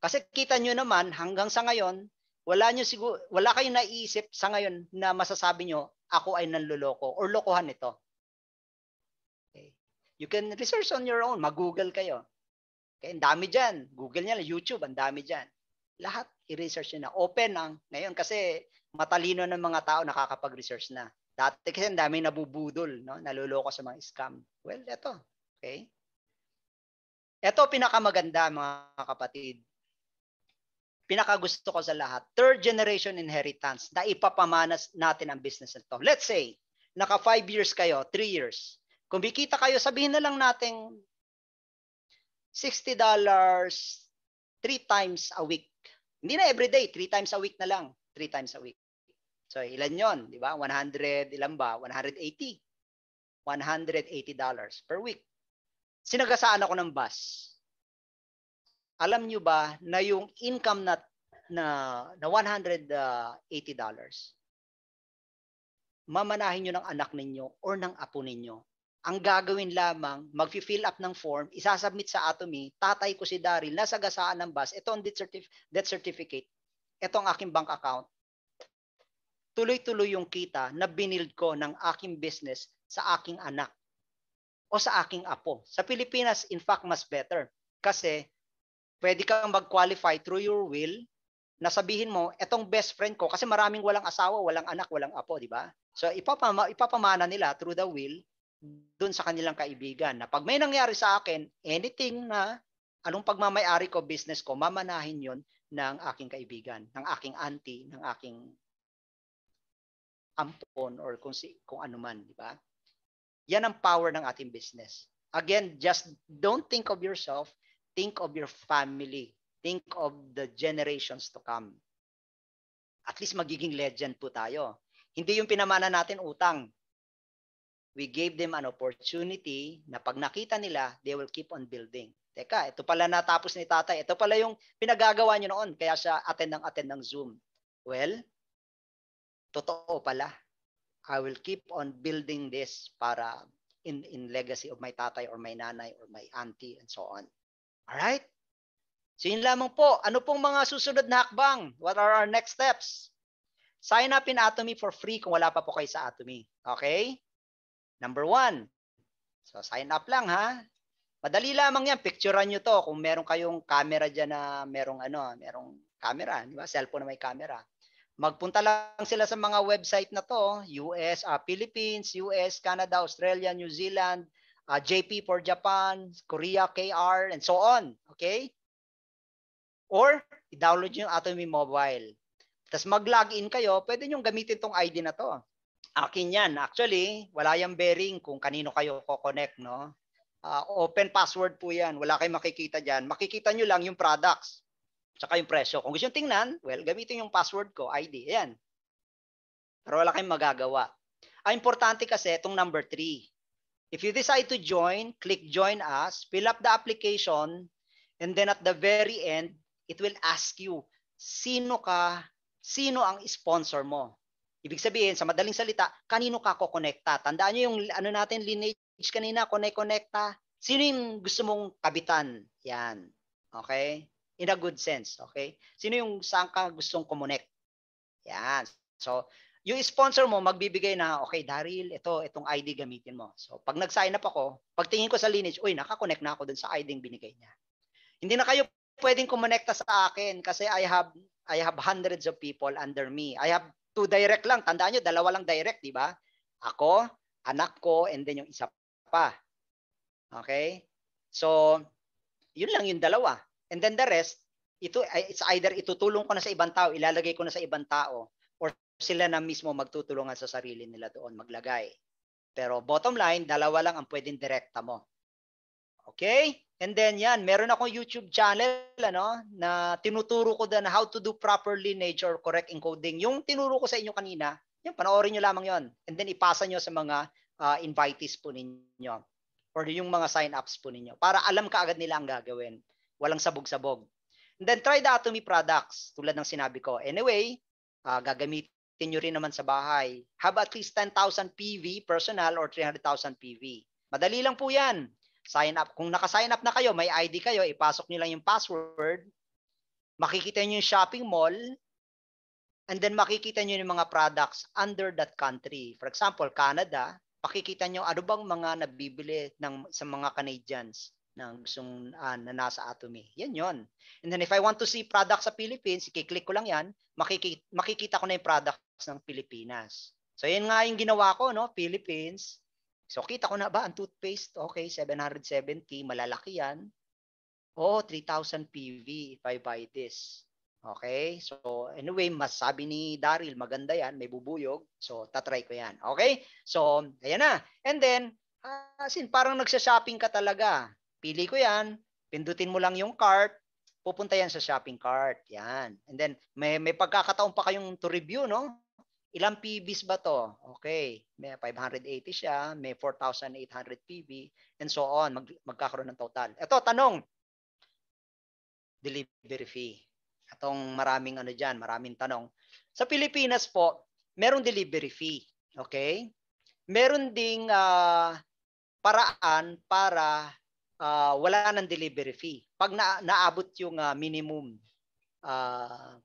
Kasi kita nyo naman, hanggang sa ngayon, wala, nyo siguro, wala kayong naiisip sa ngayon na masasabi nyo, ako ay nanluloko or lokohan ito. You can research on your own. Mag-Google kayo. Okay, ang dami dyan. Google niya, YouTube, ang dami dyan. Lahat i-research na. Open ang ngayon kasi matalino ng mga tao nakakapag-research na. Dati kasi ang dami nabubudol, no? naluloko sa mga scam. Well, eto. Okay? Eto pinakamaganda mga kapatid. Pinakagusto ko sa lahat. Third generation inheritance na ipapamanas natin ang business nito. Let's say, naka 5 years kayo, 3 years. Kung bikita kayo, sabihin na lang natin $60 three times a week. Hindi na every day, three times a week na lang. Three times a week. So ilan yon, di ba? 100, ilan ba? 180. $180 per week. Sinagasaan ako ng bus. Alam niyo ba na yung income na na, na $180, mamanahin niyo ng anak ninyo or ng apo ninyo ang gagawin lamang, mag-fill up ng form, isasubmit sa Atomy, tatay ko si Daryl, nasa gasaan ng bus, ito ang death, certif- death certificate, ito ang aking bank account. Tuloy-tuloy yung kita na binild ko ng aking business sa aking anak o sa aking apo. Sa Pilipinas, in fact, mas better. Kasi pwede kang mag-qualify through your will na sabihin mo, etong best friend ko, kasi maraming walang asawa, walang anak, walang apo, di ba? So ipapama, ipapamana nila through the will doon sa kanilang kaibigan na pag may nangyari sa akin, anything na anong pagmamayari ko, business ko, mamanahin yon ng aking kaibigan, ng aking auntie, ng aking ampon or kung, si, kung ano man, di ba? Yan ang power ng ating business. Again, just don't think of yourself, think of your family, think of the generations to come. At least magiging legend po tayo. Hindi yung pinamana natin utang we gave them an opportunity na pag nakita nila, they will keep on building. Teka, ito pala natapos ni tatay. Ito pala yung pinagagawa niyo noon. Kaya siya attend ng attend ng Zoom. Well, totoo pala. I will keep on building this para in, in legacy of my tatay or my nanay or my auntie and so on. Alright? So yun lamang po. Ano pong mga susunod na hakbang? What are our next steps? Sign up in Atomy for free kung wala pa po kayo sa Atomy. Okay? Number one. So sign up lang ha. Madali lamang yan. Picturean nyo to kung meron kayong camera dyan na merong ano, merong camera. Di ba? Cellphone na may camera. Magpunta lang sila sa mga website na to. US, uh, ah, Philippines, US, Canada, Australia, New Zealand, uh, ah, JP for Japan, Korea, KR, and so on. Okay? Or, i-download nyo yung Atomy Mobile. Tapos mag-login kayo, pwede nyo gamitin tong ID na to. Akin yan. Actually, wala yung bearing kung kanino kayo ko-connect, no? Uh, open password po yan. Wala kayong makikita dyan. Makikita nyo lang yung products tsaka yung presyo. Kung gusto nyo tingnan, well, gamitin yung password ko, ID. Ayan. Pero wala kayong magagawa. Ang importante kasi itong number 3. If you decide to join, click join us, fill up the application, and then at the very end, it will ask you, sino ka, sino ang sponsor mo? Ibig sabihin, sa madaling salita, kanino ka kokonekta? Tandaan nyo yung ano natin, lineage kanina, connect-connecta. Sino yung gusto mong kabitan? Yan. Okay? In a good sense. Okay? Sino yung saan ka gustong kumonek? Yan. So, yung sponsor mo magbibigay na, okay, Daryl, ito, itong ID gamitin mo. So, pag nag-sign up ako, pagtingin ko sa lineage, uy, nakakonect na ako dun sa ID yung binigay niya. Hindi na kayo pwedeng kumonekta sa akin kasi I have I have hundreds of people under me. I have Two direct lang. Tandaan nyo, dalawa lang direct, di ba? Ako, anak ko, and then yung isa pa. Okay? So, yun lang yung dalawa. And then the rest, ito, it's either itutulong ko na sa ibang tao, ilalagay ko na sa ibang tao, or sila na mismo magtutulungan sa sarili nila doon maglagay. Pero bottom line, dalawa lang ang pwedeng direkta mo. Okay? And then yan, meron akong YouTube channel ano na tinuturo ko doon how to do proper lineage or correct encoding. Yung tinuro ko sa inyo kanina, yung panoorin niyo lamang yon. And then ipasa niyo sa mga uh, invitees po ninyo or yung mga sign-ups po ninyo para alam ka agad nila ang gagawin. Walang sabog-sabog. And then try the Atomy products tulad ng sinabi ko. Anyway, uh, gagamitin niyo rin naman sa bahay. Have at least 10,000 PV personal or 300,000 PV. Madali lang po yan sign up. Kung naka-sign up na kayo, may ID kayo, ipasok niyo lang yung password, makikita niyo yung shopping mall, and then makikita niyo yung mga products under that country. For example, Canada, makikita niyo ano bang mga nabibili ng sa mga Canadians na gustong uh, na nasa Atomy. Yan yon. And then if I want to see products sa Philippines, i-click ko lang yan, makikita, makikita ko na yung products ng Pilipinas. So yan nga yung ginawa ko, no? Philippines, So kita ko na ba ang toothpaste? Okay, 770, malalaki yan. Oh, 3,000 PV if I buy this. Okay? So anyway, masabi ni Daryl, maganda yan, may bubuyog. So tatry ko yan. Okay? So ayan na. And then, as in, parang nagsha-shopping ka talaga. Pili ko yan, pindutin mo lang yung cart, pupunta yan sa shopping cart. Yan. And then, may, may pagkakataon pa kayong to review, no? Ilang PBs ba to? Okay, may 580 siya, may 4,800 PB, and so on. Mag, magkakaroon ng total. Ito, tanong. Delivery fee. Itong maraming ano dyan, maraming tanong. Sa Pilipinas po, merong delivery fee. Okay? Meron ding uh, paraan para uh, wala ng delivery fee. Pag na, naabot yung uh, minimum uh,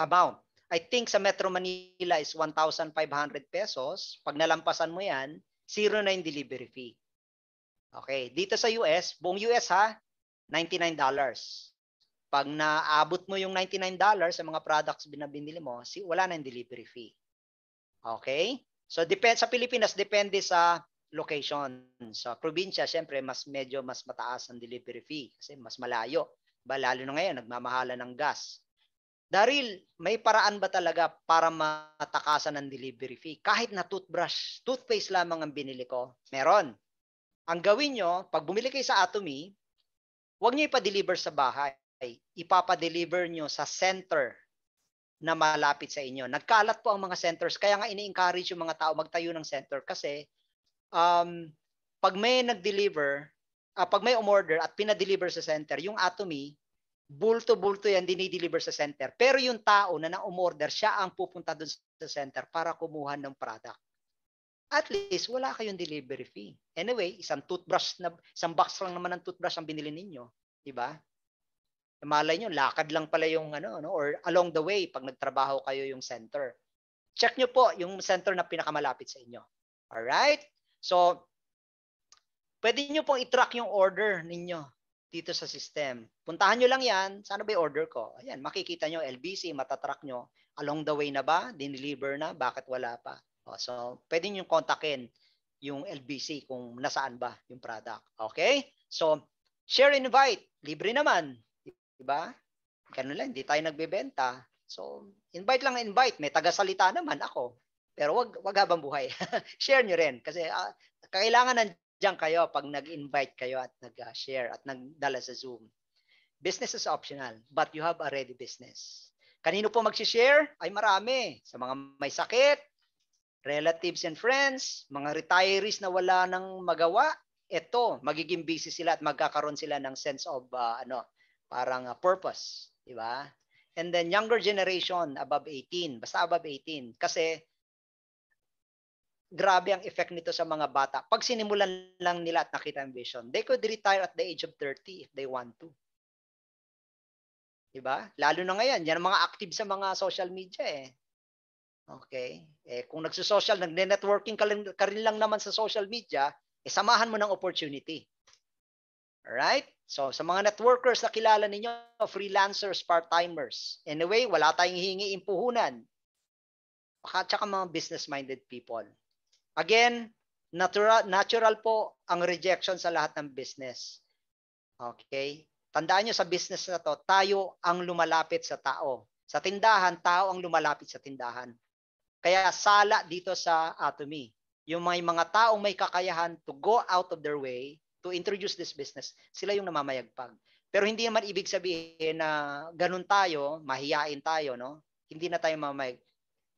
amount I think sa Metro Manila is 1,500 pesos. Pag nalampasan mo yan, zero na yung delivery fee. Okay, dito sa US, buong US ha, $99. Pag naabot mo yung $99 sa mga products binabinili mo, wala na yung delivery fee. Okay? So depend sa Pilipinas depende sa location. Sa probinsya, syempre mas medyo mas mataas ang delivery fee kasi mas malayo. Ba lalo na ngayon nagmamahala ng gas. Daril, may paraan ba talaga para matakasan ang delivery fee? Kahit na toothbrush, toothpaste lamang ang binili ko, meron. Ang gawin nyo, pag bumili kayo sa Atomy, huwag nyo ipa-deliver sa bahay. Ipapa-deliver nyo sa center na malapit sa inyo. Nagkalat po ang mga centers. Kaya nga ini-encourage yung mga tao magtayo ng center kasi um, pag may nag-deliver, uh, pag may umorder at pinadeliver sa center, yung Atomy, bulto-bulto yan dinideliver sa center. Pero yung tao na na-umorder, siya ang pupunta doon sa center para kumuha ng product. At least, wala kayong delivery fee. Anyway, isang toothbrush, na, isang box lang naman ng toothbrush ang binili ninyo. Diba? Malay nyo, lakad lang pala yung ano, ano, or along the way pag nagtrabaho kayo yung center. Check nyo po yung center na pinakamalapit sa inyo. Alright? So, pwede nyo pong itrack yung order ninyo dito sa system. Puntahan nyo lang yan. Saan ba yung order ko? Ayan, makikita nyo, LBC, matatrack nyo. Along the way na ba? Dineliver na? Bakit wala pa? O, oh, so, pwede nyo kontakin yung LBC kung nasaan ba yung product. Okay? So, share invite. Libre naman. Diba? Ganun lang. Hindi tayo nagbebenta. So, invite lang invite. May tagasalita naman ako. Pero wag wag habang buhay. share nyo rin kasi uh, kailangan ng Diyan kayo pag nag-invite kayo at nag-share at nagdala sa Zoom. Business is optional, but you have a ready business. Kanino po mag-share? Ay marami. Sa mga may sakit, relatives and friends, mga retirees na wala nang magawa, ito, magiging busy sila at magkakaroon sila ng sense of uh, ano, parang uh, purpose, di ba? And then younger generation above 18, basta above 18 kasi grabe ang effect nito sa mga bata. Pag sinimulan lang nila at nakita ang vision, they could retire at the age of 30 if they want to. Diba? Lalo na ngayon, yan ang mga active sa mga social media eh. Okay? Eh, kung nagsusocial, nagne-networking ka, lang, ka rin lang naman sa social media, eh, samahan mo ng opportunity. Alright? So, sa mga networkers na kilala ninyo, freelancers, part-timers. Anyway, wala tayong hihingi impuhunan. At saka mga business-minded people. Again, natural, natural po ang rejection sa lahat ng business. Okay? Tandaan niyo sa business na to, tayo ang lumalapit sa tao. Sa tindahan, tao ang lumalapit sa tindahan. Kaya sala dito sa Atomy. Yung may mga taong may kakayahan to go out of their way to introduce this business, sila yung namamayagpag. Pero hindi naman ibig sabihin na ganun tayo, mahiyain tayo, no? Hindi na tayo mamayag.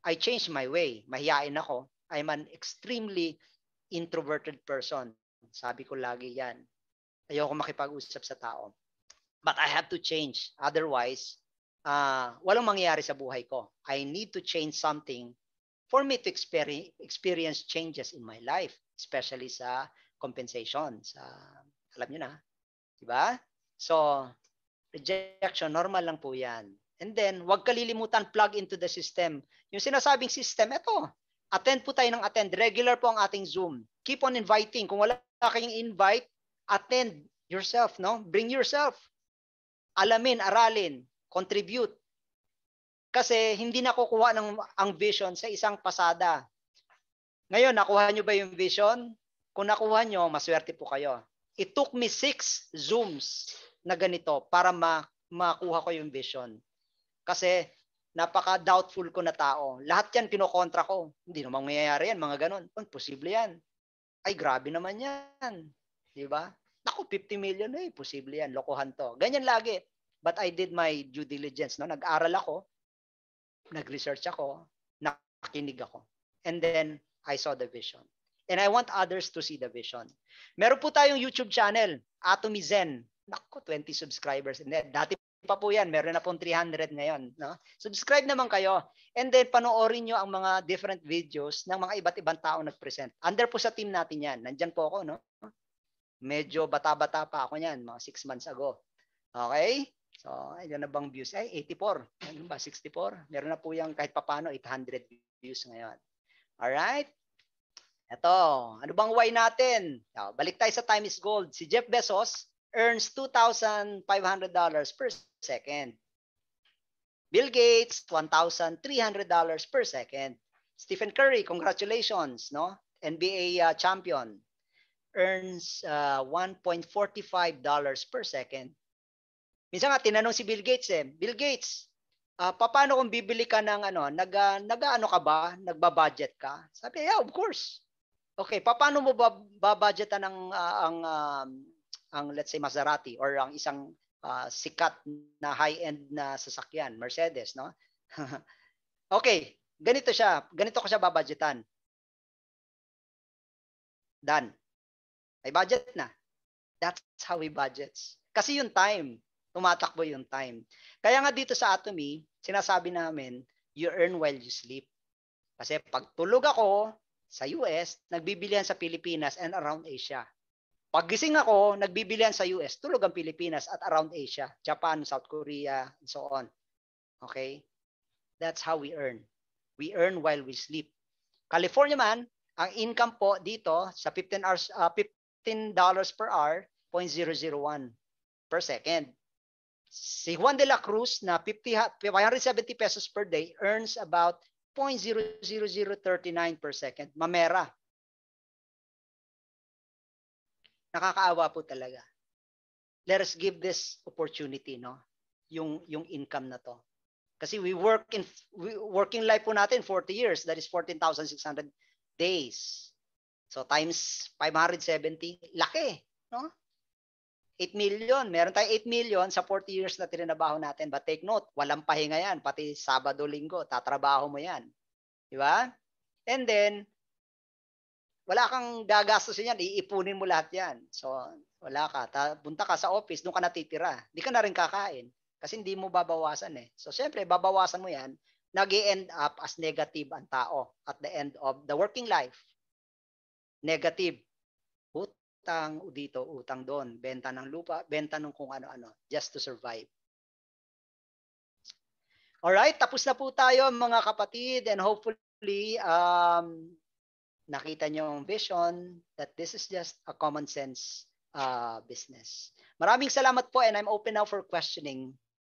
I changed my way, mahiyain ako. I'm an extremely introverted person. Sabi ko lagi yan. Ayoko makipag-usap sa tao. But I have to change. Otherwise, uh, walang mangyayari sa buhay ko. I need to change something for me to experience changes in my life, especially sa compensation. Sa, alam nyo na. Diba? So, rejection, normal lang po yan. And then, huwag kalilimutan plug into the system. Yung sinasabing system, ito, attend po tayo ng attend. Regular po ang ating Zoom. Keep on inviting. Kung wala kayong invite, attend yourself, no? Bring yourself. Alamin, aralin, contribute. Kasi hindi nakukuha ng ang vision sa isang pasada. Ngayon, nakuha nyo ba yung vision? Kung nakuha nyo, maswerte po kayo. It took me six Zooms na ganito para ma makuha ko yung vision. Kasi napaka-doubtful ko na tao. Lahat yan kinokontra ko. Hindi naman mangyayari yan, mga ganon. ganun. Posible yan. Ay, grabe naman yan. Di ba? Ako, 50 million eh. Posible yan. Lokohan to. Ganyan lagi. But I did my due diligence. No? Nag-aral ako. Nag-research ako. Nakinig ako. And then, I saw the vision. And I want others to see the vision. Meron po tayong YouTube channel, Atomy Zen. Naku, 20 subscribers. And then, Dati pa po yan. Meron na pong 300 ngayon. No? Subscribe naman kayo. And then panoorin nyo ang mga different videos ng mga iba't ibang tao nag-present. Under po sa team natin yan. Nandyan po ako. No? Medyo bata-bata pa ako niyan. Mga 6 months ago. Okay? So, ayun na bang views? Ay, 84. Ano ba? 64? Meron na po yung kahit papano 800 views ngayon. Alright? Ito. Ano bang why natin? So, balik tayo sa time is gold. Si Jeff Bezos, earns $2,500 per second. Bill Gates, $1,300 per second. Stephen Curry, congratulations, no? NBA uh, champion earns uh, $1.45 per second. Minsan nga tinanong si Bill Gates eh, Bill Gates, uh, ah, paano kung bibili ka ng ano, nag, uh, ah, nag ano ka ba, nagba-budget ka? Sabi, yeah, of course. Okay, paano mo ba babudgetan ng uh, ang um, ang let's say Maserati or ang isang uh, sikat na high-end na sasakyan, Mercedes, no? okay, ganito siya. Ganito ko siya babudgetan. Done. Ay budget na. That's how we budgets. Kasi yung time, tumatakbo yung time. Kaya nga dito sa Atomy, sinasabi namin, you earn while you sleep. Kasi pag tulog ako sa US, nagbibilihan sa Pilipinas and around Asia. Paggising ako, nagbibilihan sa US, tulog ang Pilipinas at around Asia, Japan, South Korea, and so on. Okay? That's how we earn. We earn while we sleep. California man, ang income po dito sa 15 hours uh, ah, 15 per hour, 0.001 per second. Si Juan de la Cruz na 50, 570 pesos per day earns about 0.00039 per second. Mamera, Nakakaawa po talaga. Let us give this opportunity, no? Yung, yung income na to. Kasi we work in, we, working life po natin, 40 years. That is 14,600 days. So times 570, laki, no? 8 million. Meron tayo 8 million sa 40 years na tinrabaho natin. But take note, walang pahinga yan. Pati Sabado, Linggo, tatrabaho mo yan. Di ba? And then, wala kang gagastusin yan, iipunin mo lahat yan. So, wala ka. Ta- punta ka sa office, doon ka natitira. Hindi ka na rin kakain kasi hindi mo babawasan eh. So, syempre, babawasan mo yan, nag end up as negative ang tao at the end of the working life. Negative. Utang dito, utang doon. Benta ng lupa, benta ng kung ano-ano. Just to survive. Alright, tapos na po tayo mga kapatid and hopefully um, nakita nyo yung vision that this is just a common sense uh, business. Maraming salamat po and I'm open now for questioning.